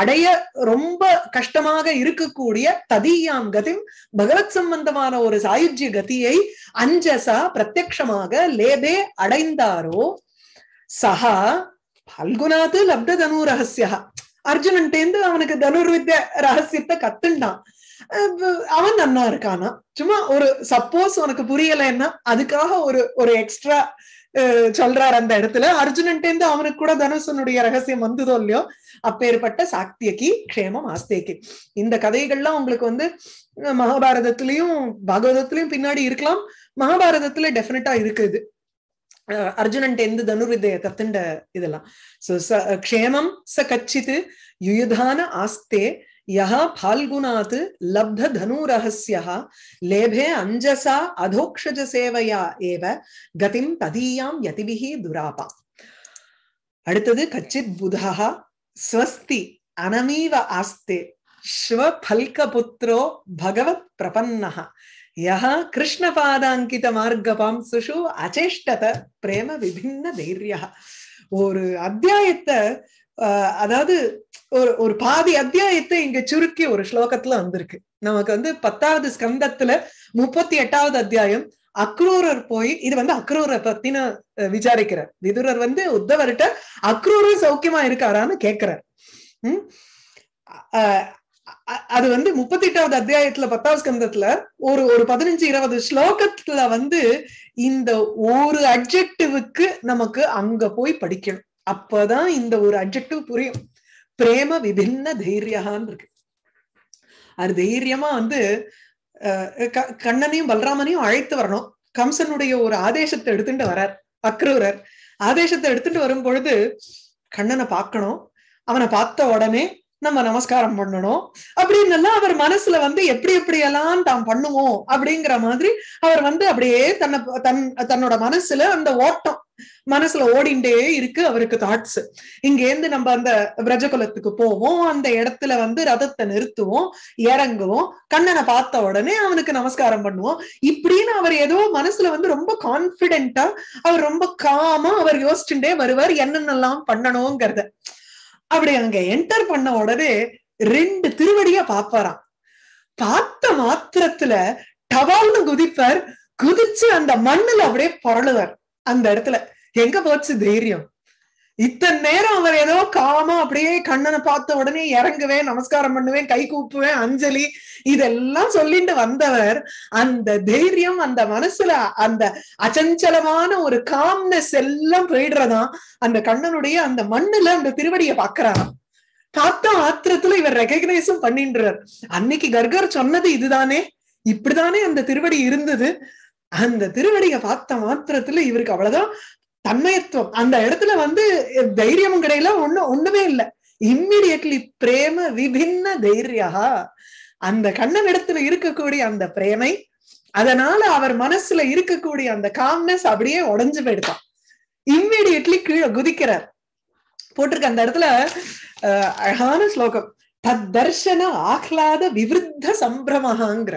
அடைய ரொம்ப கஷ்டமாக இருக்கக்கூடிய ததியாம் கதி பகவத் சம்பந்தமான ஒரு சாயுஜ்ய கதியை அஞ்சசா பிரத்யமாக லேபே அடைந்தாரோ சஹா பல்குநாத்து லப்த தனு ரகசியா அர்ஜுனன்ட்டேந்து அவனுக்கு தனுர்வித்த ரகசியத்தை கத்துண்டான் அவன் நன்னா இருக்கானா சும்மா ஒரு சப்போஸ் உனக்கு புரியலைன்னா அதுக்காக ஒரு ஒரு எக்ஸ்ட்ரா சொல்றார் அந்த இடத்துல அர்ஜுனன்ட்டு அவனுக்கு கூட தனுஷனுடைய ரகசியம் வந்ததோ இல்லையோ அப்பேற்பட்ட சாக்தியக்கு க்ஷேமம் ஆஸ்தேக்கு இந்த கதைகள்லாம் உங்களுக்கு வந்து மகாபாரதத்திலயும் பாகவதத்திலயும் பின்னாடி இருக்கலாம் மகாபாரதத்துல டெஃபினட்டா இருக்குது அர்ஜுனன்ட்டு தனுர்விதைய கத்துண்ட இதெல்லாம் சோ ச க்ஷேமம் ச கச்சித்து யுயுதான ஆஸ்தே யஹா பால்குணாத் லப்த தனுரஹஸ்யா லேபே அஞ்சசா அதோக்ஷஜ சேவையா ஏவ கதிம் ததீயாம் யதிபிஹி துராபா அடுத்தது கச்சித் புதா ஸ்வஸ்தி அனமீவ ஆஸ்தே ஸ்வபல்கபுத்ரோ பகவத் பிரபன்னः यः கிருஷ்ணபாதாங்கித அச்சேஷ்டத பிரேம விபின்ன தைரியः ஒரு அத்தியாயத்தை அதாவது ஒரு ஒரு பாதி அத்தியாயத்தை இங்க சுருக்கி ஒரு ஸ்லோகத்துல வந்திருக்கு நமக்கு வந்து பத்தாவது ஸ்கந்தத்துல முப்பத்தி எட்டாவது அத்தியாயம் அக்ரூரர் போய் இது வந்து அக்ரூரை பத்தின விசாரிக்கிறார் விதுரர் வந்து உத்தவர்கிட்ட அக்ரூர சௌக்கியமா இருக்காரான்னு கேக்குறார் உம் அது வந்து முப்பத்தி எட்டாவது அத்தியாயத்துல பத்தாவது ஸ்கந்தத்துல ஒரு ஒரு பதினஞ்சு இருபது ஸ்லோகத்துல வந்து இந்த ஒரு அப்ஜெக்டிவுக்கு நமக்கு அங்க போய் படிக்கணும் அப்பதான் இந்த ஒரு அப்ஜெக்டிவ் புரியும் பிரேம விபின்ன தைரியகான் இருக்கு அது தைரியமா வந்து கண்ணனையும் பலராமனையும் அழைத்து வரணும் கம்சனுடைய ஒரு ஆதேசத்தை எடுத்துட்டு வரார் அக்ரூரர் ஆதேசத்தை எடுத்துட்டு வரும் பொழுது கண்ணனை பார்க்கணும் அவனை பார்த்த உடனே நம்ம நமஸ்காரம் பண்ணணும் அப்படின்னு அவர் மனசுல வந்து எப்படி எப்படி எல்லாம் தாம் பண்ணுவோம் அப்படிங்கிற மாதிரி அவர் வந்து அப்படியே தன்னை தன் தன்னோட மனசுல அந்த ஓட்டம் மனசுல ஓடிண்டே இருக்கு அவருக்கு தாட்ஸ் இங்கேருந்து நம்ம அந்த விரஜகுலத்துக்கு போவோம் அந்த இடத்துல வந்து ரதத்தை நிறுத்துவோம் இறங்குவோம் கண்ணனை பார்த்த உடனே அவனுக்கு நமஸ்காரம் பண்ணுவோம் இப்படின்னு அவர் ஏதோ மனசுல வந்து ரொம்ப கான்பிடென்டா அவர் ரொம்ப காமா அவர் யோசிச்சுட்டே வருவார் என்னென்னலாம் பண்ணணுங்கிறத அப்படி அங்க என்டர் பண்ண உடனே ரெண்டு திருவடியா பாப்பாராம் பார்த்த மாத்திரத்துல டவால்னு குதிப்பார் குதிச்சு அந்த மண்ணுல அப்படியே புரளுவார் அந்த இடத்துல எங்க போச்சு தைரியம் இத்தனை நேரம் அவர் ஏதோ காமா அப்படியே கண்ணனை பார்த்த உடனே இறங்குவேன் நமஸ்காரம் பண்ணுவேன் கை கூப்புவேன் அஞ்சலி இதெல்லாம் சொல்லிட்டு வந்தவர் அந்த தைரியம் அந்த மனசுல அந்த அச்சஞ்சலமான ஒரு காம்னஸ் எல்லாம் போயிடுறதான் அந்த கண்ணனுடைய அந்த மண்ணுல அந்த திருவடியை பாக்குறாராம் பார்த்த ஆத்திரத்துல இவர் ரெகக்னைஸும் பண்ணின்றார் அன்னைக்கு கர்கர் சொன்னது இதுதானே இப்படிதானே அந்த திருவடி இருந்தது அந்த திருவடியை பார்த்த மாத்திரத்துல இவருக்கு அவ்வளவுதான் தன்மயத்துவம் அந்த இடத்துல வந்து தைரியமும் கிடையில ஒண்ணு ஒண்ணுமே இல்லை இம்மிடியட்லி பிரேம விபின்ன தைரியா அந்த கண்ணன் இடத்துல இருக்கக்கூடிய அந்த பிரேமை அதனால அவர் மனசுல இருக்கக்கூடிய அந்த காம்னஸ் அப்படியே உடஞ்சு போயிடுதான் இம்மிடியட்லி கீழே குதிக்கிறார் போட்டிருக்க அந்த இடத்துல அழகான ஸ்லோகம் தர்ஷன ஆஹ்லாத விவருத்த சம்பிரமஹாங்கிற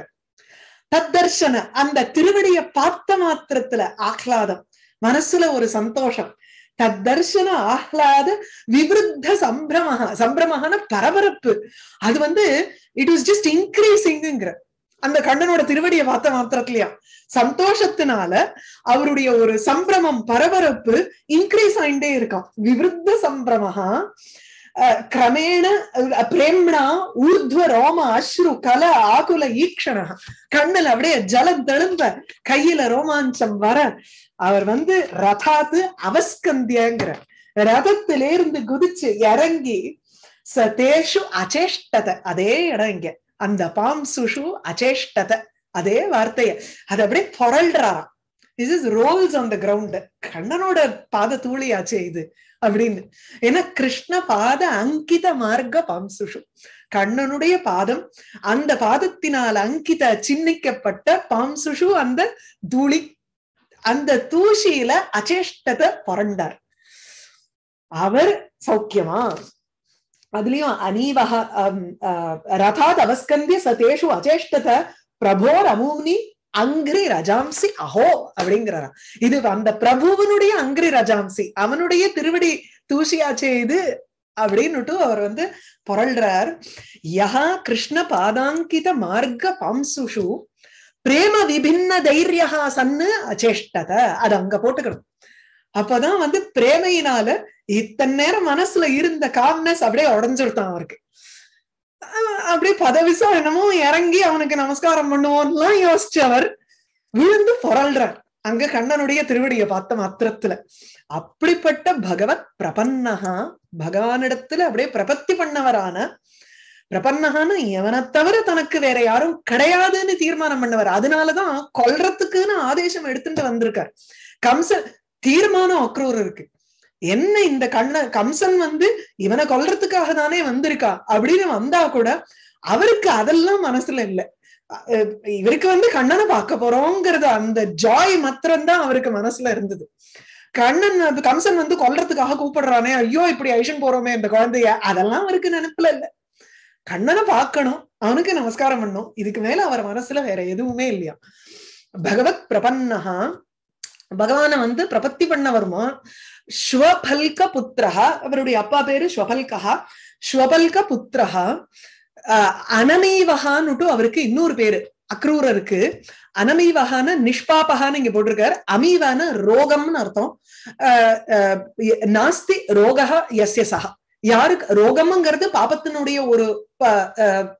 தத்தர்ஷன அந்த திருவடிய பார்த்த மாத்திரத்துல ஆஹ்லாதம் மனசுல ஒரு சந்தோஷம் தத்தர்ஷன ஆஹ்லாத விவருத்த சம்பிரம சம்பிரமகன பரபரப்பு அது வந்து இட் இஸ் ஜஸ்ட் இன்க்ரீசிங்ங்கிற அந்த கண்ணனோட திருவடியை பார்த்த மாத்திரத்துலயா சந்தோஷத்தினால அவருடைய ஒரு சம்பிரமம் பரபரப்பு இன்க்ரீஸ் ஆயிட்டே இருக்கான் விவருத்த சம்பிரமகா ಕ್ರಮೇಣ ಪ್ರೇಮ್ಣ ಊರ್ಧ್ವ ರೋಮ ಅಶ್ರು ಕಲ ಆಕುಲ ஈக்ஷண கண்ணுல அப்படியே ஜலம் தெளிம்ப கையில ரோமாஞ்சம் வர அவர் வந்து ரதாத்து அவஸ்கந்தியங்கிற ரதத்திலிருந்து குதிச்சு இறங்கி சதேஷு அச்சேஷ்டத அதே இடம் இங்க அந்த பாம் சுஷு அச்சேஷ்டத அதே வார்த்தைய அது அப்படியே புரள்றாராம் this is rolls on the ground கண்ணனோட பாத தூளியாச்சே இது அப்படின்னு ஏன்னா கிருஷ்ண பாத அங்கித மார்க்க பம்சுஷு கண்ணனுடைய பாதம் அந்த பாதத்தினால் அங்கித சின்னிக்கப்பட்ட பாம்சுஷு அந்த தூளி அந்த தூசியில அச்சேஷ்டத்தை பொறண்டார் அவர் சௌக்கியமா அதுலயும் அனீவக ரதாத் அவஸ்கந்திய சதேஷு அச்சேஷ்டத பிரபோர் அமூனி அங்கிரி ரஜாம்சி அஹோ அப்படிங்கிறாராம் இது அந்த பிரபுவனுடைய அங்கிரி ரஜாம்சி அவனுடைய திருவடி தூசியாச்சே இது அப்படின்னுட்டு அவர் வந்து புரள்றார் யஹா கிருஷ்ண பாதாங்கித மார்க்க பம்சுஷு பிரேம விபின்ன தைரியஹா சன்னு அச்சேஷ்டத அது அங்க போட்டுக்கணும் அப்பதான் வந்து பிரேமையினால இத்தனை நேரம் மனசுல இருந்த காம்னஸ் அப்படியே உடஞ்சிருத்தான் அவருக்கு அப்படியே பதவிசா என்னமோ இறங்கி அவனுக்கு நமஸ்காரம் பண்ணுவோம்லாம் யோசிச்சு அவர் விழுந்து பொறல்றார் அங்க கண்ணனுடைய திருவடியை பார்த்த மாத்திரத்துல அப்படிப்பட்ட பகவத் பிரபன்னகா பகவானிடத்துல அப்படியே பிரபத்தி பண்ணவரான பிரபன்னகான்னு எவனை தவிர தனக்கு வேற யாரும் கிடையாதுன்னு தீர்மானம் பண்ணவர் அதனாலதான் கொல்றதுக்குன்னு ஆதேசம் எடுத்துட்டு வந்திருக்கார் கம்ச தீர்மானம் அக்ரூர் இருக்கு என்ன இந்த கண்ண கம்சன் வந்து இவனை கொல்றதுக்காக தானே வந்திருக்கா அப்படின்னு வந்தா கூட அவருக்கு அதெல்லாம் மனசுல இல்லை இவருக்கு வந்து கண்ணனை பார்க்க போறோங்கிறது அந்த ஜாய் மாத்திரம்தான் அவருக்கு மனசுல இருந்தது கண்ணன் அந்த கம்சன் வந்து கொல்றதுக்காக கூப்பிடுறானே ஐயோ இப்படி ஐஷன் போறோமே இந்த குழந்தைய அதெல்லாம் அவருக்கு நினைப்புல இல்ல கண்ணனை பார்க்கணும் அவனுக்கு நமஸ்காரம் பண்ணும் இதுக்கு மேல அவர் மனசுல வேற எதுவுமே இல்லையா பகவத் பிரபன்னஹா பகவான வந்து பிரபத்தி பண்ண வருமா ஸ்வபல்க புத்திரஹா அவருடைய அப்பா பேரு ஸ்வபல்கஹா ஸ்வபல்க புத்திரஹா அனமீவஹான்னுட்டு அவருக்கு இன்னொரு பேரு அக்ரூர் இருக்கு அனமீவகான நிஷ்பாபகான்னு இங்க போட்டிருக்காரு அமீவான ரோகம்னு அர்த்தம் நாஸ்தி ரோகா எஸ்ய சகா யாருக்கு ரோகம்ங்கிறது பாபத்தினுடைய ஒரு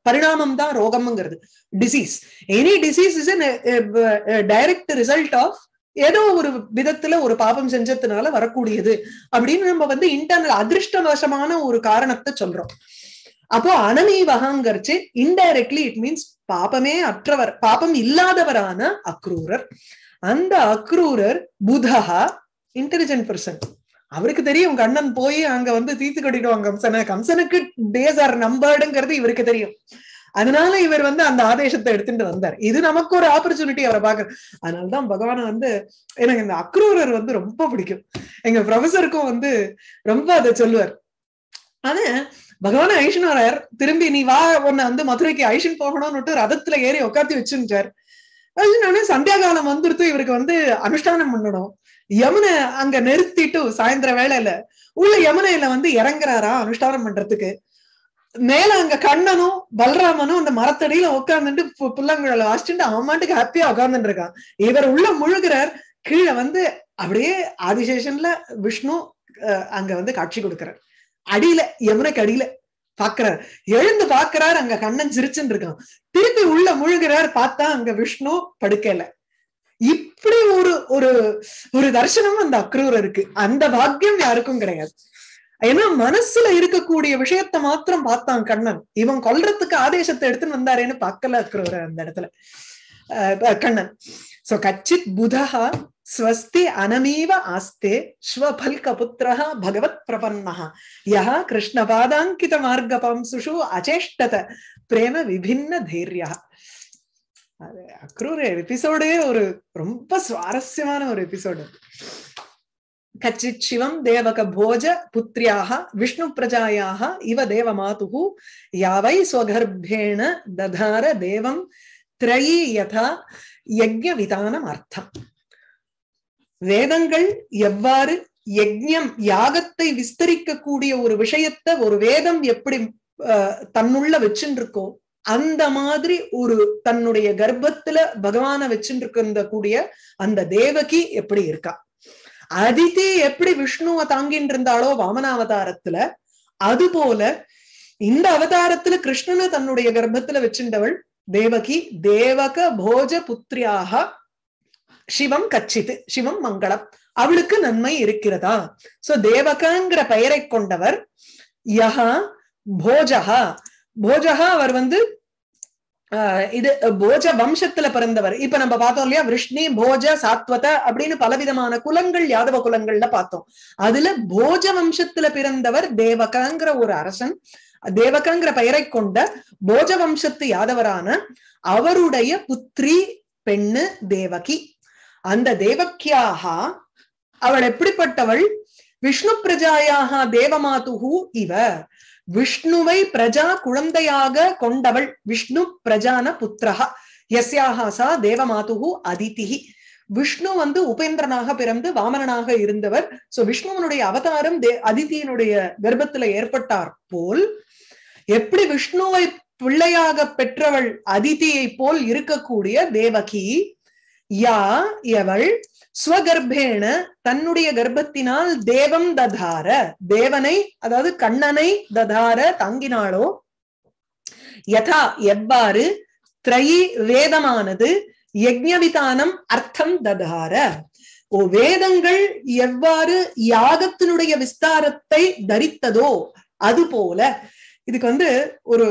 பரிணாமம் தான் ரோகம்ங்கிறது disease any disease is direct result of ஏதோ ஒரு விதத்துல ஒரு பாபம் செஞ்சதுனால வரக்கூடியது அப்படின்னு நம்ம வந்து இன்டர்னல் அதிர்ஷ்டவசமான ஒரு காரணத்தை சொல்றோம் அப்போ அனமீவகங்கிறச்சு இன்டைரக்ட்லி இட் மீன்ஸ் பாபமே அற்றவர் பாபம் இல்லாதவரான அக்ரூரர் அந்த அக்ரூரர் புதஹா இன்டெலிஜென்ட் பர்சன் அவருக்கு தெரியும் கண்ணன் போய் அங்க வந்து தீத்து கட்டிடுவாங்க கம்சனை கம்சனுக்கு டேஸ் ஆர் நம்பர்டுங்கிறது இவருக்கு தெரியும் அதனால இவர் வந்து அந்த ஆதேசத்தை எடுத்துட்டு வந்தார் இது நமக்கு ஒரு ஆப்பர்ச்சுனிட்டி அவரை பாக்குற அதனாலதான் பகவான வந்து எனக்கு இந்த அக்ரூரர் வந்து ரொம்ப பிடிக்கும் எங்க ப்ரொஃபஸருக்கும் வந்து ரொம்ப அதை சொல்லுவார் ஆனா பகவான ஐஷ்ணவரர் திரும்பி நீ வா உன்னை வந்து மதுரைக்கு ஐஷன் போகணும்னுட்டு ரதத்துல ஏறி உட்காந்து வச்சுட்டார் ஐஷனோட சந்தியா காலம் வந்துருத்து இவருக்கு வந்து அனுஷ்டானம் பண்ணணும் யமுனை அங்க நிறுத்திட்டு சாயந்தர வேலையில உள்ள யமுனையில வந்து இறங்குறாரா அனுஷ்டானம் பண்றதுக்கு மேல அங்க கண்ணனும் பலராமனும் அந்த மரத்தடியில உட்காந்துட்டு புள்ளங்களை வாசிச்சுட்டு அவன் மாட்டுக்கு ஹாப்பியா உட்காந்துட்டு இருக்கான் இவர் உள்ள முழுகிறார் கீழே வந்து அப்படியே ஆதிசேஷன்ல விஷ்ணு அங்க வந்து காட்சி கொடுக்கிறார் அடியில யமுனைக்கு அடியில பாக்குறாரு எழுந்து பாக்குறாரு அங்க கண்ணன் சிரிச்சுட்டு இருக்கான் திருப்பி உள்ள முழுகிறார் பார்த்தா அங்க விஷ்ணு படுக்கல இப்படி ஒரு ஒரு ஒரு தரிசனம் அந்த அக்ரூர் இருக்கு அந்த பாக்கியம் யாருக்கும் கிடையாது ஏன்னா மனசுல இருக்கக்கூடிய விஷயத்த மாத்திரம் பார்த்தான் கண்ணன் இவன் கொல்றதுக்கு ஆதேசத்தை எடுத்துன்னு வந்தாரேன்னு பார்க்கல இருக்கிறவர் அந்த இடத்துல கண்ணன் சோ கச்சித் புதா ஸ்வஸ்தி அனமீவ ஆஸ்தே ஸ்வபல்க புத்திரஹா பகவத் பிரபன்னஹா யா கிருஷ்ணபாதாங்கித மார்க்க சுஷு அச்சேஷ்டத பிரேம விபின்ன தைரியா அக்ரூர் எபிசோடே ஒரு ரொம்ப சுவாரஸ்யமான ஒரு எபிசோடு கச்சித் சிவம் தேவக போஜ புத்திரியாக விஷ்ணு பிரஜாயாக இவ தேவ மாதுகு யாவை ஸ்வகர்பேண ததார தேவம் திரையி யதா யஜ்ய விதானம் அர்த்தம் வேதங்கள் எவ்வாறு யஜ்யம் யாகத்தை விஸ்தரிக்க கூடிய ஒரு விஷயத்த ஒரு வேதம் எப்படி தன்னுள்ள வச்சுட்டு அந்த மாதிரி ஒரு தன்னுடைய கர்ப்பத்துல பகவான வச்சுட்டு கூடிய அந்த தேவகி எப்படி இருக்கா அதிதி எப்படி விஷ்ணுவை தாங்கின்னு இருந்தாலோ வாமன அவதாரத்துல அது போல இந்த அவதாரத்துல கிருஷ்ணனை தன்னுடைய கர்ப்பத்துல வச்சிருந்தவள் தேவகி தேவக போஜ புத்திரியாக சிவம் கச்சித்து சிவம் மங்களம் அவளுக்கு நன்மை இருக்கிறதா சோ தேவகங்கிற பெயரை கொண்டவர் யஹா போஜகா போஜகா அவர் வந்து இது போஜ வம்சத்துல பிறந்தவர் இப்ப நம்ம பார்த்தோம் இல்லையா விஷ்ணி போஜ சாத்வத அப்படின்னு பலவிதமான குலங்கள் யாதவ குலங்கள்ல பார்த்தோம் அதுல போஜ வம்சத்துல பிறந்தவர் தேவகாங்கிற ஒரு அரசன் தேவகங்கிற பெயரை கொண்ட போஜ வம்சத்து யாதவரான அவருடைய புத்திரி பெண்ணு தேவகி அந்த தேவக்கியாக அவள் எப்படிப்பட்டவள் விஷ்ணு பிரஜாயாக தேவமாதுகு இவ விஷ்ணுவை பிரஜா குழந்தையாக கொண்டவள் விஷ்ணு பிரஜான புத்திரஹா எஸ்யாகா சா தேவமாதுகு அதிதிஹி விஷ்ணு வந்து உபேந்திரனாக பிறந்து வாமனனாக இருந்தவர் சோ விஷ்ணுவனுடைய அவதாரம் தே அதிதியினுடைய கர்ப்பத்துல ஏற்பட்டார் போல் எப்படி விஷ்ணுவை பிள்ளையாக பெற்றவள் அதிதியை போல் இருக்கக்கூடிய தேவகி யா எவள் ஸ்வகர்ப்பேண தன்னுடைய கர்ப்பத்தினால் தேவம் ததார தேவனை அதாவது கண்ணனை ததார தாங்கினாளோ யதா எவ்வாறு திரயி வேதமானது யஜ்ஞவிதானம் அர்த்தம் ததார ஓ வேதங்கள் எவ்வாறு யாகத்தினுடைய விஸ்தாரத்தை தரித்ததோ அது போல இதுக்கு வந்து ஒரு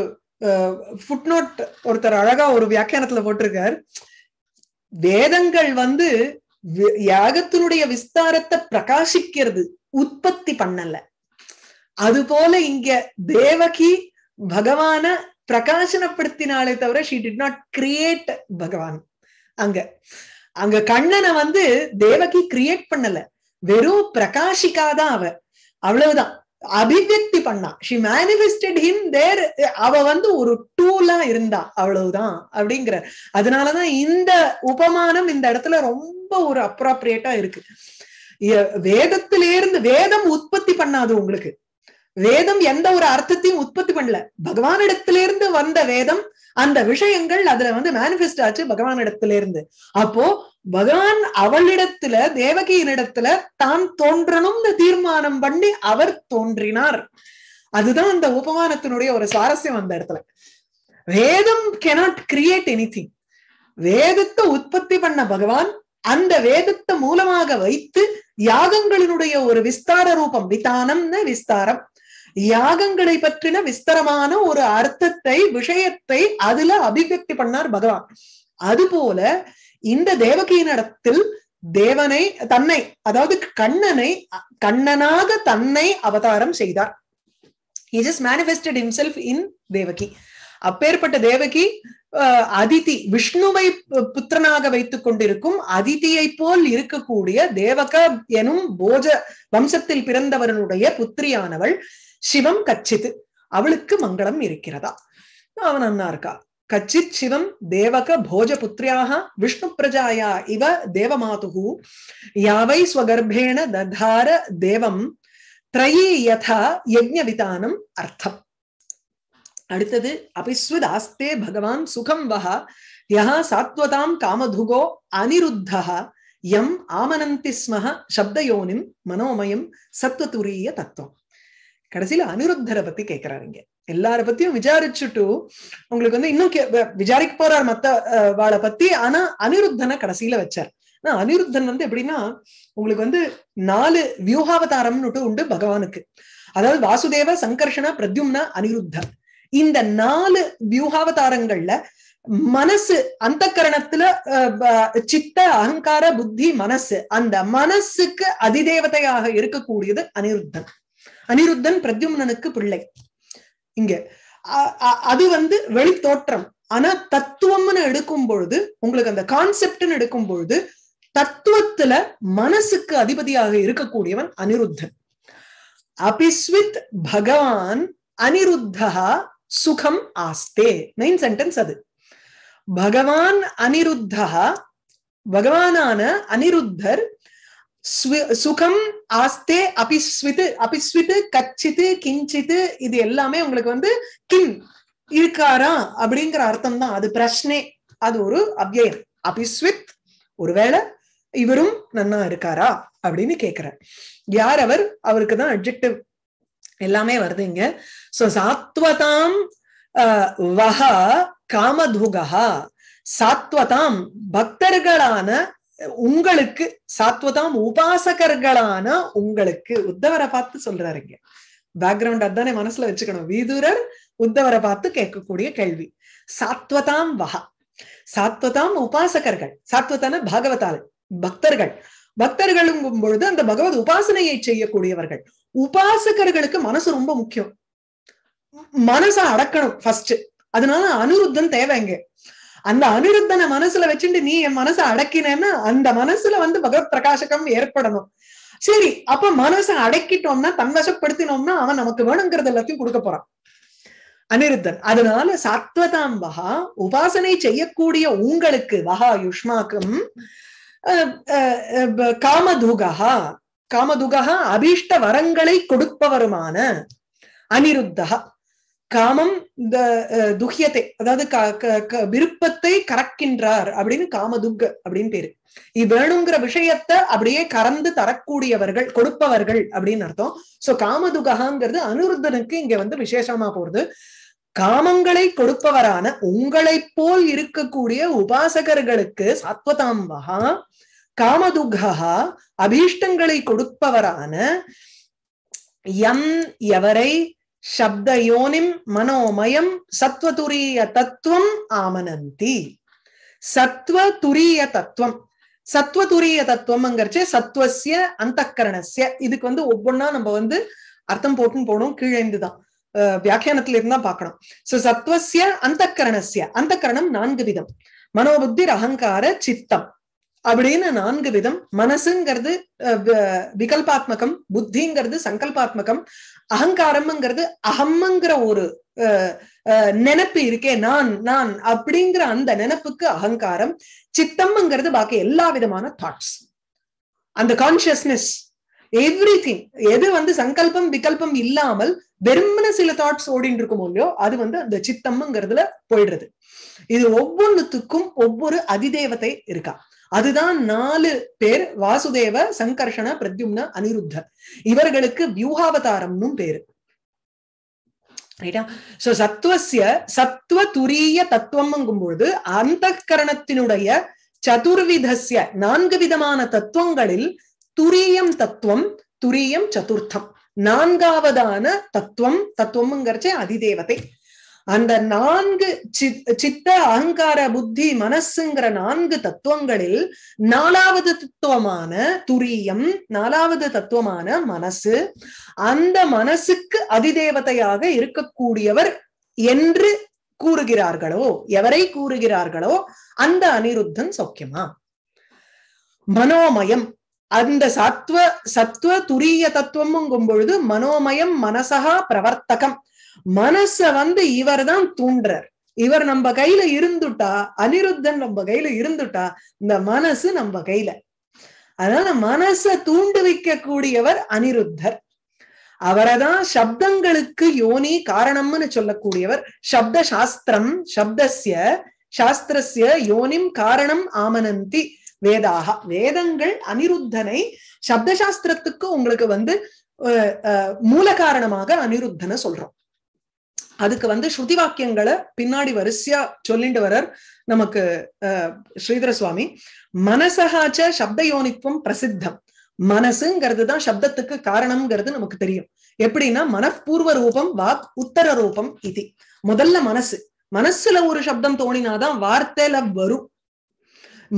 ஃபுட்நோட் ஒருத்தர் அழகா ஒரு வியாக்கியானத்துல போட்டிருக்கார் வேதங்கள் வந்து யாகத்தினுடைய விஸ்தாரத்தை பிரகாசிக்கிறது உற்பத்தி பண்ணல அது போல இங்க தேவகி பகவான பிரகாசனப்படுத்தினாலே தவிர ஷீ டிட் நாட் கிரியேட் பகவான் அங்க அங்க கண்ணனை வந்து தேவகி கிரியேட் பண்ணல வெறும் பிரகாஷிக்காதான் அவ அவ்வளவுதான் அபிவியக்தி பண்ணா ஷி மேனிஃபெஸ்டட் ஹிம் தேர் அவ வந்து ஒரு டூலா இருந்தா அவ்வளவுதான் அப்படிங்கிற அதனாலதான் இந்த உபமானம் இந்த இடத்துல ரொம்ப ஒரு அப்ராப்ரியேட்டா இருக்கு வேதத்திலிருந்து வேதம் உற்பத்தி பண்ணாது உங்களுக்கு வேதம் எந்த ஒரு அர்த்தத்தையும் உற்பத்தி பண்ணல பகவானிடத்திலிருந்து வந்த வேதம் அந்த விஷயங்கள் அதுல வந்து மேனிபெஸ்ட் ஆச்சு பகவான் இடத்துல இருந்து அப்போ பகவான் அவளிடத்துல இடத்துல தான் தோன்றணும்னு தீர்மானம் பண்ணி அவர் தோன்றினார் அதுதான் அந்த உபமானத்தினுடைய ஒரு சுவாரஸ்யம் அந்த இடத்துல வேதம் கெனாட் கிரியேட் எனி திங் வேதத்தை உற்பத்தி பண்ண பகவான் அந்த வேதத்தை மூலமாக வைத்து யாகங்களினுடைய ஒரு விஸ்தார ரூபம் விதானம்னு விஸ்தாரம் யாகங்களை பற்றின விஸ்தரமான ஒரு அர்த்தத்தை விஷயத்தை அதுல அபிவியக்தி பண்ணார் பகவான் அதுபோல இந்த தேவகியினிடத்தில் தேவனை தன்னை அதாவது கண்ணனை கண்ணனாக தன்னை அவதாரம் செய்தார் இ ஜஸ்ட் இன் தேவகி அப்பேற்பட்ட தேவகி அதிதி விஷ்ணுவை புத்திரனாக வைத்துக் கொண்டிருக்கும் அதிதியை போல் இருக்கக்கூடிய தேவக எனும் போஜ வம்சத்தில் பிறந்தவனுடைய புத்திரியானவள் சிவம் கச்சித் அவளுக்கு மங்களம் இருக்கிறதா அவன் அண்ணா இருக்கா கச்சித் சிவம் தேவக போஜ புத்திரியாக விஷ்ணு பிரஜாயா இவ தேவமாது யாவை ஸ்வகர்பேண ததார தேவம் திரையே யதா யஜ்ஞவிதானம் அர்த்தம் அடுத்தது அபிஸ்வத் ஆஸ்தே பகவான் சுகம் வஹா யஹா சாத்வதாம் காமதுகோ அனிருத்தா யம் ஆமனந்தி ஸ்மஹ சப்தயோனிம் மனோமயம் சத்வதுரிய தத்துவம் கடைசியில அனிருத்தரை பத்தி கேட்கிறாருங்க எல்லார பத்தியும் விசாரிச்சுட்டு உங்களுக்கு வந்து இன்னும் விசாரிக்க போறார் மத்த வாழை பத்தி ஆனா அனிருத்தனை கடைசியில வச்சார் ஆனா அனிருத்தன் வந்து எப்படின்னா உங்களுக்கு வந்து நாலு வியூகாவதாரம்னுட்டு உண்டு பகவானுக்கு அதாவது வாசுதேவ சங்கர்ஷனா பிரத்யும்னா அனிருத்தன் இந்த நாலு வியூகாவதாரங்கள்ல மனசு அந்த கரணத்துல சித்த அகங்கார புத்தி மனசு அந்த மனசுக்கு அதிதேவதையாக இருக்கக்கூடியது அனிருத்தன் அனிருத்தன் பிரத்யும்னனுக்கு பிள்ளை இங்க அது வந்து வெளி தோற்றம் ஆனா தத்துவம்னு எடுக்கும் பொழுது உங்களுக்கு அந்த கான்செப்ட்னு எடுக்கும் பொழுது தத்துவத்துல மனசுக்கு அதிபதியாக இருக்கக்கூடியவன் அனிருத்தன் அபிஸ்வித் பகவான் அனிருத்தா சுகம் ஆஸ்தே மெயின் சென்டென்ஸ் அது பகவான் அனிருத்தா பகவானான அனிருத்தர் சுகம் ஆஸ்தே அபிஸ்வித்து அபிஸ்வித்து கச்சித்து கிஞ்சித்து இது எல்லாமே உங்களுக்கு வந்து கிம் இருக்காரா அப்படிங்கிற அர்த்தம் தான் அது பிரச்சனை அது ஒரு அவ்வயம் அபிஸ்வித் ஒருவேளை இவரும் நன்னா இருக்காரா அப்படின்னு கேக்குறார் யார் அவர் அவருக்கு தான் அப்ஜெக்டிவ் எல்லாமே வருது இங்க சோ சாத்வதாம் வஹ காமதுகா சாத்வதாம் பக்தர்களான உங்களுக்கு சாத்வதாம் உபாசகர்களான உங்களுக்கு உத்தவரை பார்த்து சொல்றாருங்க பேக்ரவுண்ட் அதானே மனசுல வச்சுக்கணும் வீதுரர் உத்தவரை பார்த்து கேட்கக்கூடிய கேள்வி சாத்வதாம் வகா சாத்வதாம் உபாசகர்கள் சாத்வதான பாகவதால் பக்தர்கள் பக்தர்களுங்கும் பொழுது அந்த பகவத் உபாசனையை செய்யக்கூடியவர்கள் உபாசகர்களுக்கு மனசு ரொம்ப முக்கியம் மனச அடக்கணும் ஃபர்ஸ்ட் அதனால அனுருத்தம் தேவைங்க அந்த அனிருத்தனை மனசுல வச்சுட்டு நீ என் மனசை அடக்கினேன்னா அந்த மனசுல வந்து பகவத் பிரகாசகம் ஏற்படணும் சரி அப்ப மனசை அடக்கிட்டோம்னா தன்வசப்படுத்தினோம்னா அவன் நமக்கு வேணுங்கிறது எல்லாத்தையும் கொடுக்க போறான் அனிருத்தன் அதனால சாத்வதாம் வகா உபாசனை செய்யக்கூடிய உங்களுக்கு வகா யுஷ்மாக்கும் காமதூகா காமதுகா அபீஷ்ட வரங்களை கொடுப்பவருமான அனிருத்தகா காமம் இந்த துக்கியத்தை அதாவது விருப்பத்தை கறக்கின்றார் அப்படின்னு காமதுக அப்படின்னு பேரு இது வேணுங்கிற விஷயத்த அப்படியே கறந்து தரக்கூடியவர்கள் கொடுப்பவர்கள் அப்படின்னு அர்த்தம் சோ காமதுகாங்கிறது அனுருத்தனுக்கு இங்க வந்து விசேஷமா போறது காமங்களை கொடுப்பவரான உங்களை போல் இருக்கக்கூடிய உபாசகர்களுக்கு சாத்வதாம்பகா காமதுகா அபீஷ்டங்களை கொடுப்பவரான எம் எவரை சப்தயோனிம் மனோமயம் சத்வதுரிய தத்துவம் ஆமனந்தி சத்வதுரிய தத்துவம் சத்வதுரிய தத்துவம்ங்கிறச்சு சத்வசிய அந்தக்கரணசிய இதுக்கு வந்து ஒவ்வொன்னா நம்ம வந்து அர்த்தம் போட்டுன்னு போனோம் கீழேந்துதான் வியாக்கியானத்துல இருந்தா பாக்கணும் சோ சத்வசிய அந்த கரணம் நான்கு விதம் மனோபுத்தி அகங்கார சித்தம் அப்படின்னு நான்கு விதம் மனசுங்கிறது விகல்பாத்மகம் புத்திங்கிறது சங்கல்பாத்மகம் அகங்காரம்ங்கிறது அகம்ங்கிற ஒரு நினப்பு இருக்கே நான் நான் அப்படிங்கிற அந்த நினப்புக்கு அகங்காரம் சித்தம்ங்கிறது பாக்கி எல்லா விதமான தாட்ஸ் அந்த கான்சியஸ்னஸ் எவ்ரி திங் எது வந்து சங்கல்பம் விகல்பம் இல்லாமல் வெறுமன சில தாட்ஸ் ஓடின்னு இருக்குமோ இல்லையோ அது வந்து அந்த சித்தம்ங்கிறதுல போயிடுறது இது ஒவ்வொன்றுத்துக்கும் ஒவ்வொரு அதிதேவத்தை இருக்கா அதுதான் நாலு பேர் வாசுதேவ சங்கர்ஷண பிரத்யும்ன அனிருத்த இவர்களுக்கு வியூகாவதாரம்னு பேரு ரைட்டா சத்துவசிய துரிய தத்துவம்ங்கும் பொழுது அந்த கரணத்தினுடைய சதுர்விதசிய நான்கு விதமான தத்துவங்களில் துரியம் தத்துவம் துரியம் சதுர்த்தம் நான்காவதான தத்துவம் தத்துவம்ங்கிறச்சே அதிதேவத்தை அந்த நான்கு சித்த அகங்கார புத்தி மனசுங்கிற நான்கு தத்துவங்களில் நாலாவது தத்துவமான துரியம் நாலாவது தத்துவமான மனசு அந்த மனசுக்கு அதிதேவதையாக இருக்கக்கூடியவர் என்று கூறுகிறார்களோ எவரை கூறுகிறார்களோ அந்த அனிருத்தன் சௌக்கியமா மனோமயம் அந்த சத்வ சத்வ துரிய தத்துவம்ங்கும் பொழுது மனோமயம் மனசகா பிரவர்த்தகம் மனச வந்து இவர் தான் தூண்டுறார் இவர் நம்ம கையில இருந்துட்டா அனிருத்தன் நம்ம கையில இருந்துட்டா இந்த மனசு நம்ம கையில அதனால மனச வைக்க கூடியவர் அனிருத்தர் அவரைதான் சப்தங்களுக்கு யோனி காரணம்னு சொல்லக்கூடியவர் சப்த சாஸ்திரம் சப்தசிய சாஸ்திரஸ்ய யோனிம் காரணம் ஆமனந்தி வேதாக வேதங்கள் அனிருத்தனை சப்தசாஸ்திரத்துக்கு உங்களுக்கு வந்து மூல காரணமாக அனிருத்தனை சொல்றோம் அதுக்கு வந்து ஸ்ருதி வாக்கியங்களை பின்னாடி வரிசையா சொல்லிட்டு வரார் நமக்கு ஸ்ரீதர சுவாமி மனசகாச்ச சப்த பிரசித்தம் மனசுங்கிறது தான் சப்தத்துக்கு காரணம்ங்கிறது நமக்கு தெரியும் எப்படின்னா மனப்பூர்வ ரூபம் வாக் உத்தர ரூபம் இது முதல்ல மனசு மனசுல ஒரு சப்தம் தோணினாதான் வார்த்தையில வரும்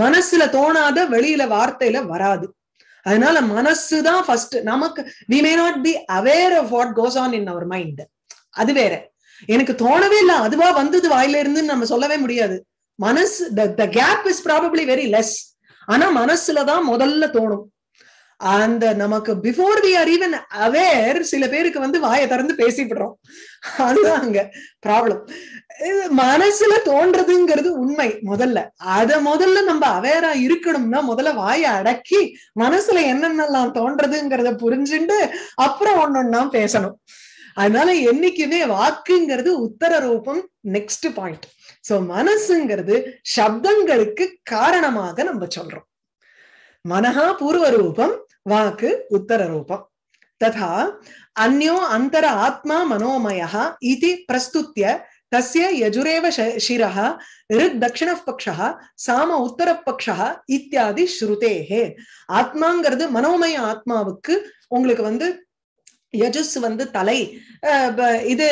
மனசுல தோணாத வெளியில வார்த்தையில வராது அதனால மனசுதான் ஃபர்ஸ்ட் நமக்கு we may not be aware of what goes on in our mind அது வேற எனக்கு தோணவே இல்லை அதுவா வந்தது வாயில இருந்துன்னு நம்ம சொல்லவே முடியாது மனசு the gap is probably very less ஆனா மனசுலதான் முதல்ல தோணும் அந்த நமக்கு before we are even aware சில பேருக்கு வந்து வாயை திறந்து பேசிவிடுறோம் அதுதான் அங்க ப்ராப்ளம் மனசுல தோன்றதுங்கிறது உண்மை முதல்ல அத முதல்ல நம்ம அவேரா இருக்கணும்னா முதல்ல வாயை அடக்கி மனசுல என்னென்னலாம் தோன்றதுங்கிறத புரிஞ்சுட்டு அப்புறம் ஒன்னொன்னா பேசணும் அதனால என்னைக்குமே வாக்குங்கிறது உத்தர ரூபம் நெக்ஸ்ட் பாயிண்ட் சோ மனசுங்கிறது சப்தங்களுக்கு காரணமாக நம்ம சொல்றோம் மனஹா பூர்வ ரூபம் வாக்கு உத்தர ரூபம் ததா அந்யோ அந்தர ஆத்மா மனோமயா இது பிரஸ்துத்திய தசிய யஜுரேவ சிரஹ ரித் தட்சிண பக்ஷா சாம உத்தர பக்ஷா இத்தியாதி ஸ்ருதேஹே ஆத்மாங்கிறது மனோமய ஆத்மாவுக்கு உங்களுக்கு வந்து யஜஸ் வந்து தலை இது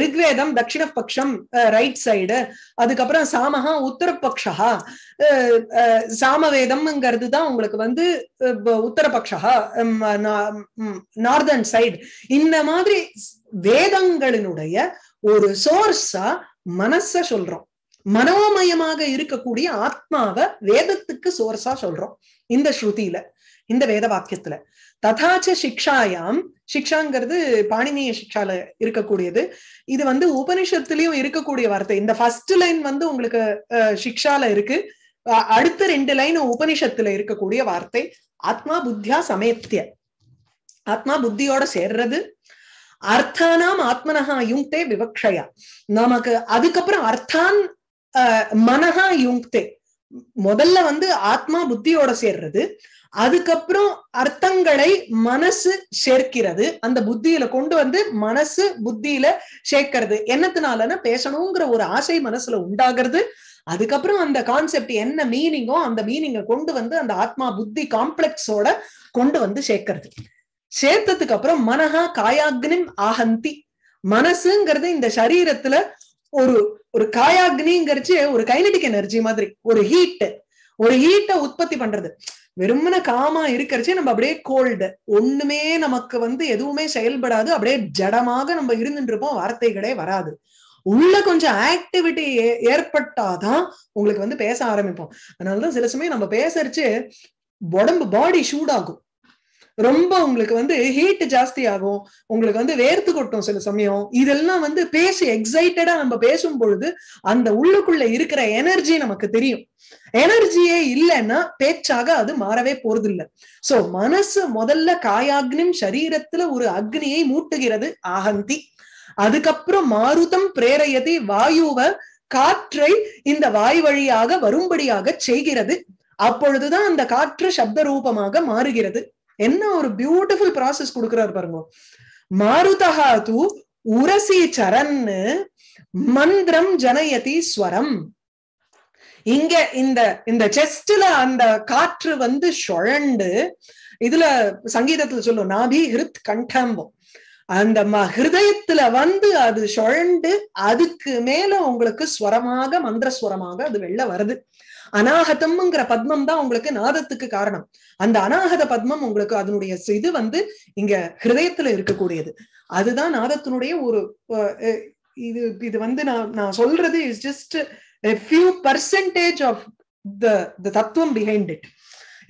ரிக்வேதம் தட்சிண பக்ஷம் ரைட் சைடு அதுக்கப்புறம் சாமகா உத்தரபக்ஷா சாமவேதம்ங்கிறது தான் உங்களுக்கு வந்து உத்தரபக்ஷா நார்தர்ன் சைடு இந்த மாதிரி வேதங்களினுடைய ஒரு சோர்ஸா மனச சொல்றோம் மனோமயமாக இருக்கக்கூடிய ஆத்மாவை வேதத்துக்கு சோர்ஸா சொல்றோம் இந்த ஸ்ருதியில இந்த வேத வாக்கியத்துல ததாச்ச சிக்ஷாயாம் சிக்ஷாங்கிறது பாணினிய சிக்ஷால இருக்கக்கூடியது இது வந்து உபனிஷத்துலயும் இருக்கக்கூடிய வார்த்தை இந்த ஃபர்ஸ்ட் லைன் வந்து உங்களுக்கு சிக்ஷால இருக்கு அடுத்த ரெண்டு லைன் உபனிஷத்துல இருக்கக்கூடிய வார்த்தை ஆத்மா புத்தியா சமேத்திய ஆத்மா புத்தியோட சேர்றது அர்த்தானாம் ஆத்மனஹா யுங்கே விவக்ஷயா நமக்கு அதுக்கப்புறம் அர்த்தான் மனஹா யுங்கே முதல்ல வந்து ஆத்மா புத்தியோட சேர்றது அதுக்கப்புறம் அர்த்தங்களை மனசு சேர்க்கிறது அந்த புத்தியில கொண்டு வந்து மனசு புத்தியில சேர்க்கிறது என்னத்தினாலன்னா பேசணுங்கிற ஒரு ஆசை மனசுல உண்டாகிறது அதுக்கப்புறம் அந்த கான்செப்ட் என்ன மீனிங்கோ அந்த மீனிங்கை கொண்டு வந்து அந்த ஆத்மா புத்தி காம்ப்ளெக்ஸோட கொண்டு வந்து சேர்க்கிறது சேர்த்ததுக்கு அப்புறம் மனஹா காயாக்னிம் ஆஹந்தி மனசுங்கிறது இந்த சரீரத்துல ஒரு ஒரு காயாக்னிங்கிறச்சு ஒரு கைனடிக் எனர்ஜி மாதிரி ஒரு ஹீட் ஒரு ஹீட்டை உற்பத்தி பண்றது வெறுமன காமா இருக்கிறச்சே நம்ம அப்படியே கோல்டு ஒண்ணுமே நமக்கு வந்து எதுவுமே செயல்படாது அப்படியே ஜடமாக நம்ம இருந்துட்டு இருப்போம் வார்த்தைகளே வராது உள்ள கொஞ்சம் ஆக்டிவிட்டி ஏற்பட்டாதான் உங்களுக்கு வந்து பேச ஆரம்பிப்போம் அதனாலதான் சில சமயம் நம்ம பேசறச்சு உடம்பு பாடி ஷூட் ஆகும் ரொம்ப உங்களுக்கு வந்து ஹீட் ஜாஸ்தி ஆகும் உங்களுக்கு வந்து வேர்த்து கொட்டும் சில சமயம் இதெல்லாம் வந்து பேசி எக்ஸைட்டடா நம்ம பேசும் பொழுது அந்த உள்ளுக்குள்ள இருக்கிற எனர்ஜி நமக்கு தெரியும் எனர்ஜியே இல்லைன்னா பேச்சாக அது மாறவே போறது இல்லை சோ மனசு முதல்ல காயாக்னிம் சரீரத்துல ஒரு அக்னியை மூட்டுகிறது ஆகந்தி அதுக்கப்புறம் மாருதம் பிரேரையதி வாயுவ காற்றை இந்த வாய் வழியாக வரும்படியாக செய்கிறது அப்பொழுதுதான் அந்த காற்று சப்த ரூபமாக மாறுகிறது என்ன ஒரு பியூட்டிஃபுல் ப்ராசஸ் கொடுக்குறாரு பாருங்க மாருதஹா தூ உரசி சரண் மந்திரம் ஜனயதி ஸ்வரம் இங்க இந்த இந்த செஸ்ட்ல அந்த காற்று வந்து சுழண்டு இதுல சங்கீதத்துல சொல்லும் நாபி ஹிருத் கண்டம்பம் அந்த ஹிருதயத்துல வந்து அது சுழண்டு அதுக்கு மேல உங்களுக்கு ஸ்வரமாக மந்திர ஸ்வரமாக அது வெளில வருது அனாகதம்ங்கிற பத்மம் தான் உங்களுக்கு நாதத்துக்கு காரணம் அந்த அனாகத பத்மம் உங்களுக்கு அதனுடைய இது வந்து இங்க ஹிருதயத்துல இருக்கக்கூடியது அதுதான் நாதத்தினுடைய ஒரு இது இது வந்து நான் நான் சொல்றது is just few percentage of the தத்துவம் பிஹைண்ட் இட்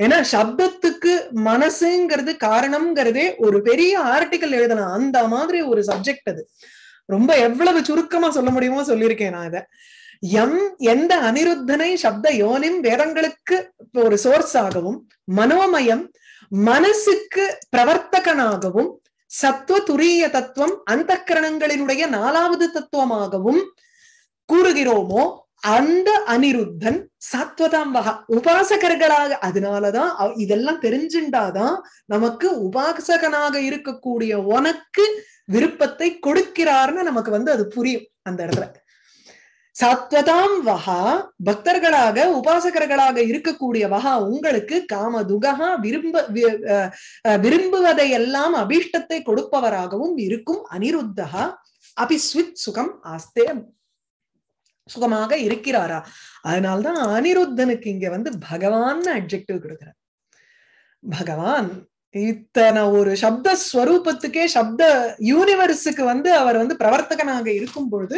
ஏன்னா சப்தத்துக்கு மனசுங்கிறது காரணம்ங்கிறதே ஒரு பெரிய ஆர்டிக்கல் எழுதலாம் அந்த மாதிரி ஒரு சப்ஜெக்ட் அது ரொம்ப எவ்வளவு சுருக்கமா சொல்ல முடியுமோ சொல்லியிருக்கேன் நான் இதை எம் எந்த அனிருத்தனை சப்த யோனிம் வேதங்களுக்கு ஒரு சோர்ஸ் ஆகவும் மனோமயம் மனசுக்கு பிரவர்த்தகனாகவும் சத்துவ துரிய தத்துவம் அந்த கரணங்களினுடைய நாலாவது தத்துவமாகவும் கூறுகிறோமோ அந்த அனிருத்தன் சாத்வதாம் வகா உபாசகர்களாக அதனாலதான் இதெல்லாம் தெரிஞ்சுண்டாதான் நமக்கு உபாசகனாக இருக்கக்கூடிய உனக்கு விருப்பத்தை கொடுக்கிறார்னு நமக்கு வந்து அது புரியும் அந்த இடத்துல சாத்வதாம் வகா பக்தர்களாக உபாசகர்களாக இருக்கக்கூடிய வகா உங்களுக்கு காம துகா விரும்ப விரும்புவதையெல்லாம் அபீஷ்டத்தை கொடுப்பவராகவும் இருக்கும் அனிருத்தகா அபிஸ்வித் சுகம் ஆஸ்தே சுகமாக இருக்கிறாரா அதனால்தான் அனிருத்தனுக்கு இங்க வந்து பகவான் அப்ஜெக்டிவ் கொடுக்குறார் பகவான் இத்தனை ஒரு சப்த ஸ்வரூபத்துக்கே சப்த யூனிவர்ஸுக்கு வந்து அவர் வந்து பிரவர்த்தகனாக இருக்கும் பொழுது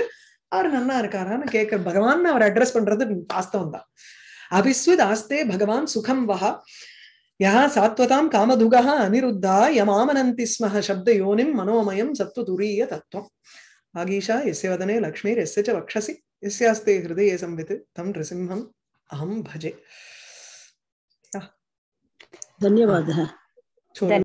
அவர் நல்லா இருக்காரான்னு கேட்க பகவான் அவர் அட்ரஸ் பண்றது வாஸ்தவம் தான் அபிஸ்வித் ஆஸ்தே பகவான் சுகம் வஹா யா சாத்வதாம் காமதுகா அனிருத்தா யமாமனந்தி ஸ்மஹ சப்த யோனிம் மனோமயம் சத்வதுரீய தத்துவம் ஆகீஷா எஸ்ய வதனே லக்ஷ்மீர் எஸ்ய ச வக்ஷசி எஸ்யாஸ்தே ஹிருதயே சம்வித் தம் நிருசிம்ஹம் அஹம் பஜே धन्यवाद